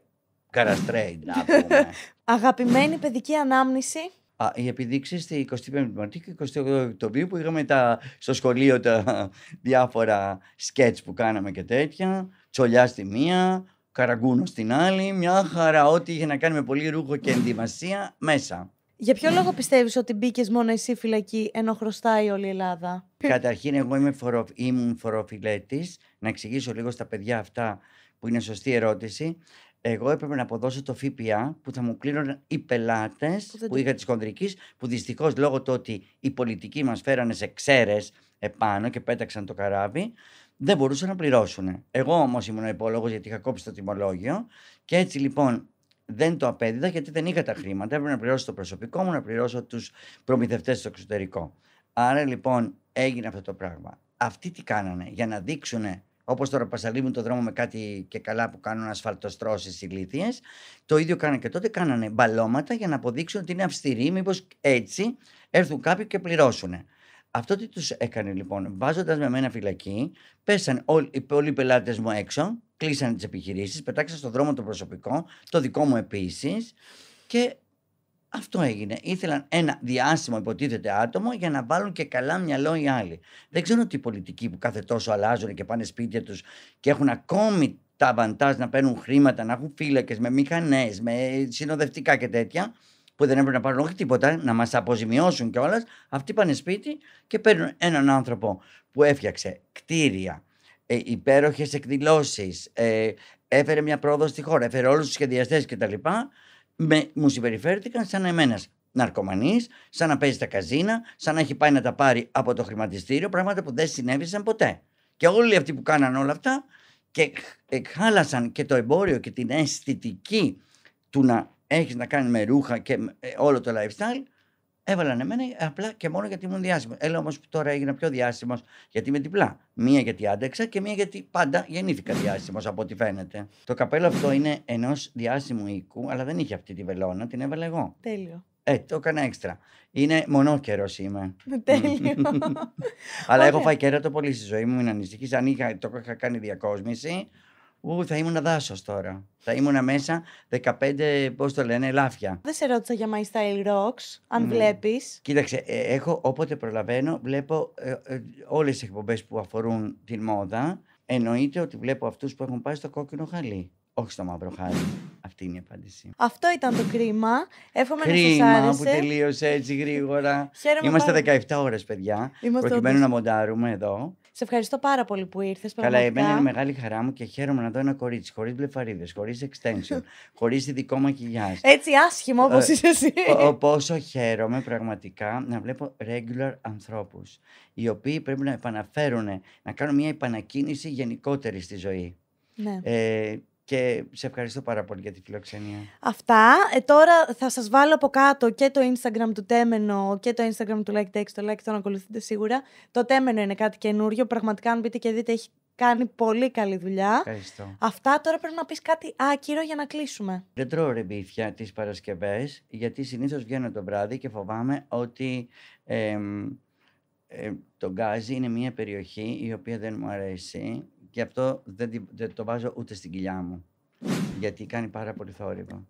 Καραστρέιν, να [LAUGHS] πούμε. Αγαπημένη παιδική ανάμνηση. Α, οι επιδείξεις στη 25η Μαρτίου και 28 η Οκτωβρίου που είχαμε τα, στο σχολείο τα διάφορα σκέτς που κάναμε και τέτοια. Τσολιά στη μία, καραγκούνο στην άλλη. Μια χαρά, ό,τι είχε να κάνει με πολύ ρούχο και ενδυμασία μέσα. Για ποιο λόγο πιστεύεις ότι μπήκες μόνο εσύ φυλακή ενώ χρωστάει όλη η Ελλάδα. Καταρχήν εγώ είμαι φορο... ήμουν φοροφυλέτη. Να εξηγήσω λίγο στα παιδιά αυτά που είναι σωστή ερώτηση εγώ έπρεπε να αποδώσω το ΦΠΑ που θα μου κλείνουν οι πελάτες που, είχα της Κοντρική, που δυστυχώς λόγω του ότι οι πολιτικοί μας φέρανε σε ξέρες επάνω και πέταξαν το καράβι, δεν μπορούσαν να πληρώσουν. Εγώ όμως ήμουν ο υπόλογος γιατί είχα κόψει το τιμολόγιο και έτσι λοιπόν δεν το απέδιδα γιατί δεν είχα τα χρήματα. Έπρεπε να πληρώσω το προσωπικό μου, να πληρώσω τους προμηθευτές στο εξωτερικό. Άρα λοιπόν έγινε αυτό το πράγμα. Αυτοί τι κάνανε για να δείξουν Όπως τώρα πασαλίβουν το δρόμο με κάτι και καλά που κάνουν ασφαλτοστρώσεις ηλίθιε. Το ίδιο κάνανε και τότε. Κάνανε μπαλώματα για να αποδείξουν ότι είναι αυστηροί. Μήπως έτσι έρθουν κάποιοι και πληρώσουν. Αυτό τι τους έκανε λοιπόν. Βάζοντας με μένα φυλακή, πέσαν όλοι, όλοι οι πελάτες μου έξω, κλείσανε τις επιχειρήσεις, πετάξαν στον δρόμο το προσωπικό, το δικό μου επίσης. Και αυτό έγινε. Ήθελαν ένα διάσημο υποτίθεται άτομο για να βάλουν και καλά μυαλό οι άλλοι. Δεν ξέρω τι πολιτικοί που κάθε τόσο αλλάζουν και πάνε σπίτια τους και έχουν ακόμη τα βαντάζ να παίρνουν χρήματα, να έχουν φύλακες με μηχανές, με συνοδευτικά και τέτοια που δεν έπρεπε να πάρουν όχι τίποτα, να μας αποζημιώσουν κιόλας. Αυτοί πάνε σπίτι και παίρνουν έναν άνθρωπο που έφτιαξε κτίρια, ε, υπέροχες εκδηλώσεις, ε, έφερε μια πρόοδο στη χώρα, έφερε όλους τους σχεδιαστές κτλ με, μου συμπεριφέρθηκαν σαν εμένας ναρκωμανής, σαν να παίζει τα καζίνα, σαν να έχει πάει να τα πάρει από το χρηματιστήριο, πράγματα που δεν συνέβησαν ποτέ. Και όλοι αυτοί που κάναν όλα αυτά και χάλασαν και το εμπόριο και την αισθητική του να έχεις να κάνεις με ρούχα και ε, όλο το lifestyle Έβαλαν εμένα ε, απλά και μόνο γιατί ήμουν διάσημος. Έλα όμως που τώρα έγινα πιο διάσημος, γιατί με διπλά. Μία γιατί άντεξα και μία γιατί πάντα γεννήθηκα διάσημος, από ό,τι φαίνεται. Το καπέλο αυτό είναι ενός διάσημου οίκου, αλλά δεν είχε αυτή τη βελόνα, την έβαλα εγώ. Τέλειο. Ε, το έκανα έξτρα. Είναι μονόκερος είμαι. [LAUGHS] Τέλειο. αλλά έχω φάει κέρατο πολύ στη ζωή μου, μην ανησυχείς. Αν είχα, το είχα κάνει διακόσμηση, Ού, θα ήμουν δάσος τώρα. Θα ήμουν μέσα 15, πώς το λένε, λάφια. Δεν σε ρώτησα για My Style Rocks, αν mm. βλέπεις. Κοίταξε, ε, έχω όποτε προλαβαίνω, βλέπω ε, ε, όλες τις εκπομπές που αφορούν την μόδα. Εννοείται ότι βλέπω αυτούς που έχουν πάει στο κόκκινο χαλί. Όχι στο μαύρο χαλί. Αυτή είναι η απάντησή Αυτό ήταν το κρίμα. Εύχομαι κρίμα να σας άρεσε. Κρίμα που τελείωσε έτσι γρήγορα. Χαίρομαι Είμαστε πάρα... 17 ώρες, παιδιά. Είμαστε προκειμένου να μοντάρουμε εδώ. Σε ευχαριστώ πάρα πολύ που ήρθες. Καλά, εμένα είναι μεγάλη χαρά μου και χαίρομαι να δω ένα κορίτσι χωρίς βλεφαρίδες, χωρίς extension, [LAUGHS] χωρίς ειδικό μακιγιάζ. Έτσι άσχημο όπως ε, είσαι εσύ. Πόσο χαίρομαι πραγματικά να βλέπω regular ανθρώπους οι οποίοι πρέπει να επαναφέρουν, να κάνουν μια επανακίνηση γενικότερη στη ζωή. Ναι. Ε, και σε ευχαριστώ πάρα πολύ για τη φιλοξενία. Αυτά. Ε, τώρα θα σας βάλω από κάτω και το Instagram του Τέμενο και το Instagram του Like Text. Το Like τον ακολουθείτε σίγουρα. Το Τέμενο είναι κάτι καινούριο. Πραγματικά αν μπείτε και δείτε έχει κάνει πολύ καλή δουλειά. Ευχαριστώ. Αυτά τώρα πρέπει να πεις κάτι άκυρο για να κλείσουμε. Δεν τρώω ρεμπίθια τις Παρασκευές γιατί συνήθως βγαίνω το βράδυ και φοβάμαι ότι... Ε, ε, το Γκάζι είναι μια περιοχή η οποία δεν μου αρέσει και αυτό δεν, το βάζω ούτε στην κοιλιά μου γιατί κάνει πάρα πολύ θόρυβο.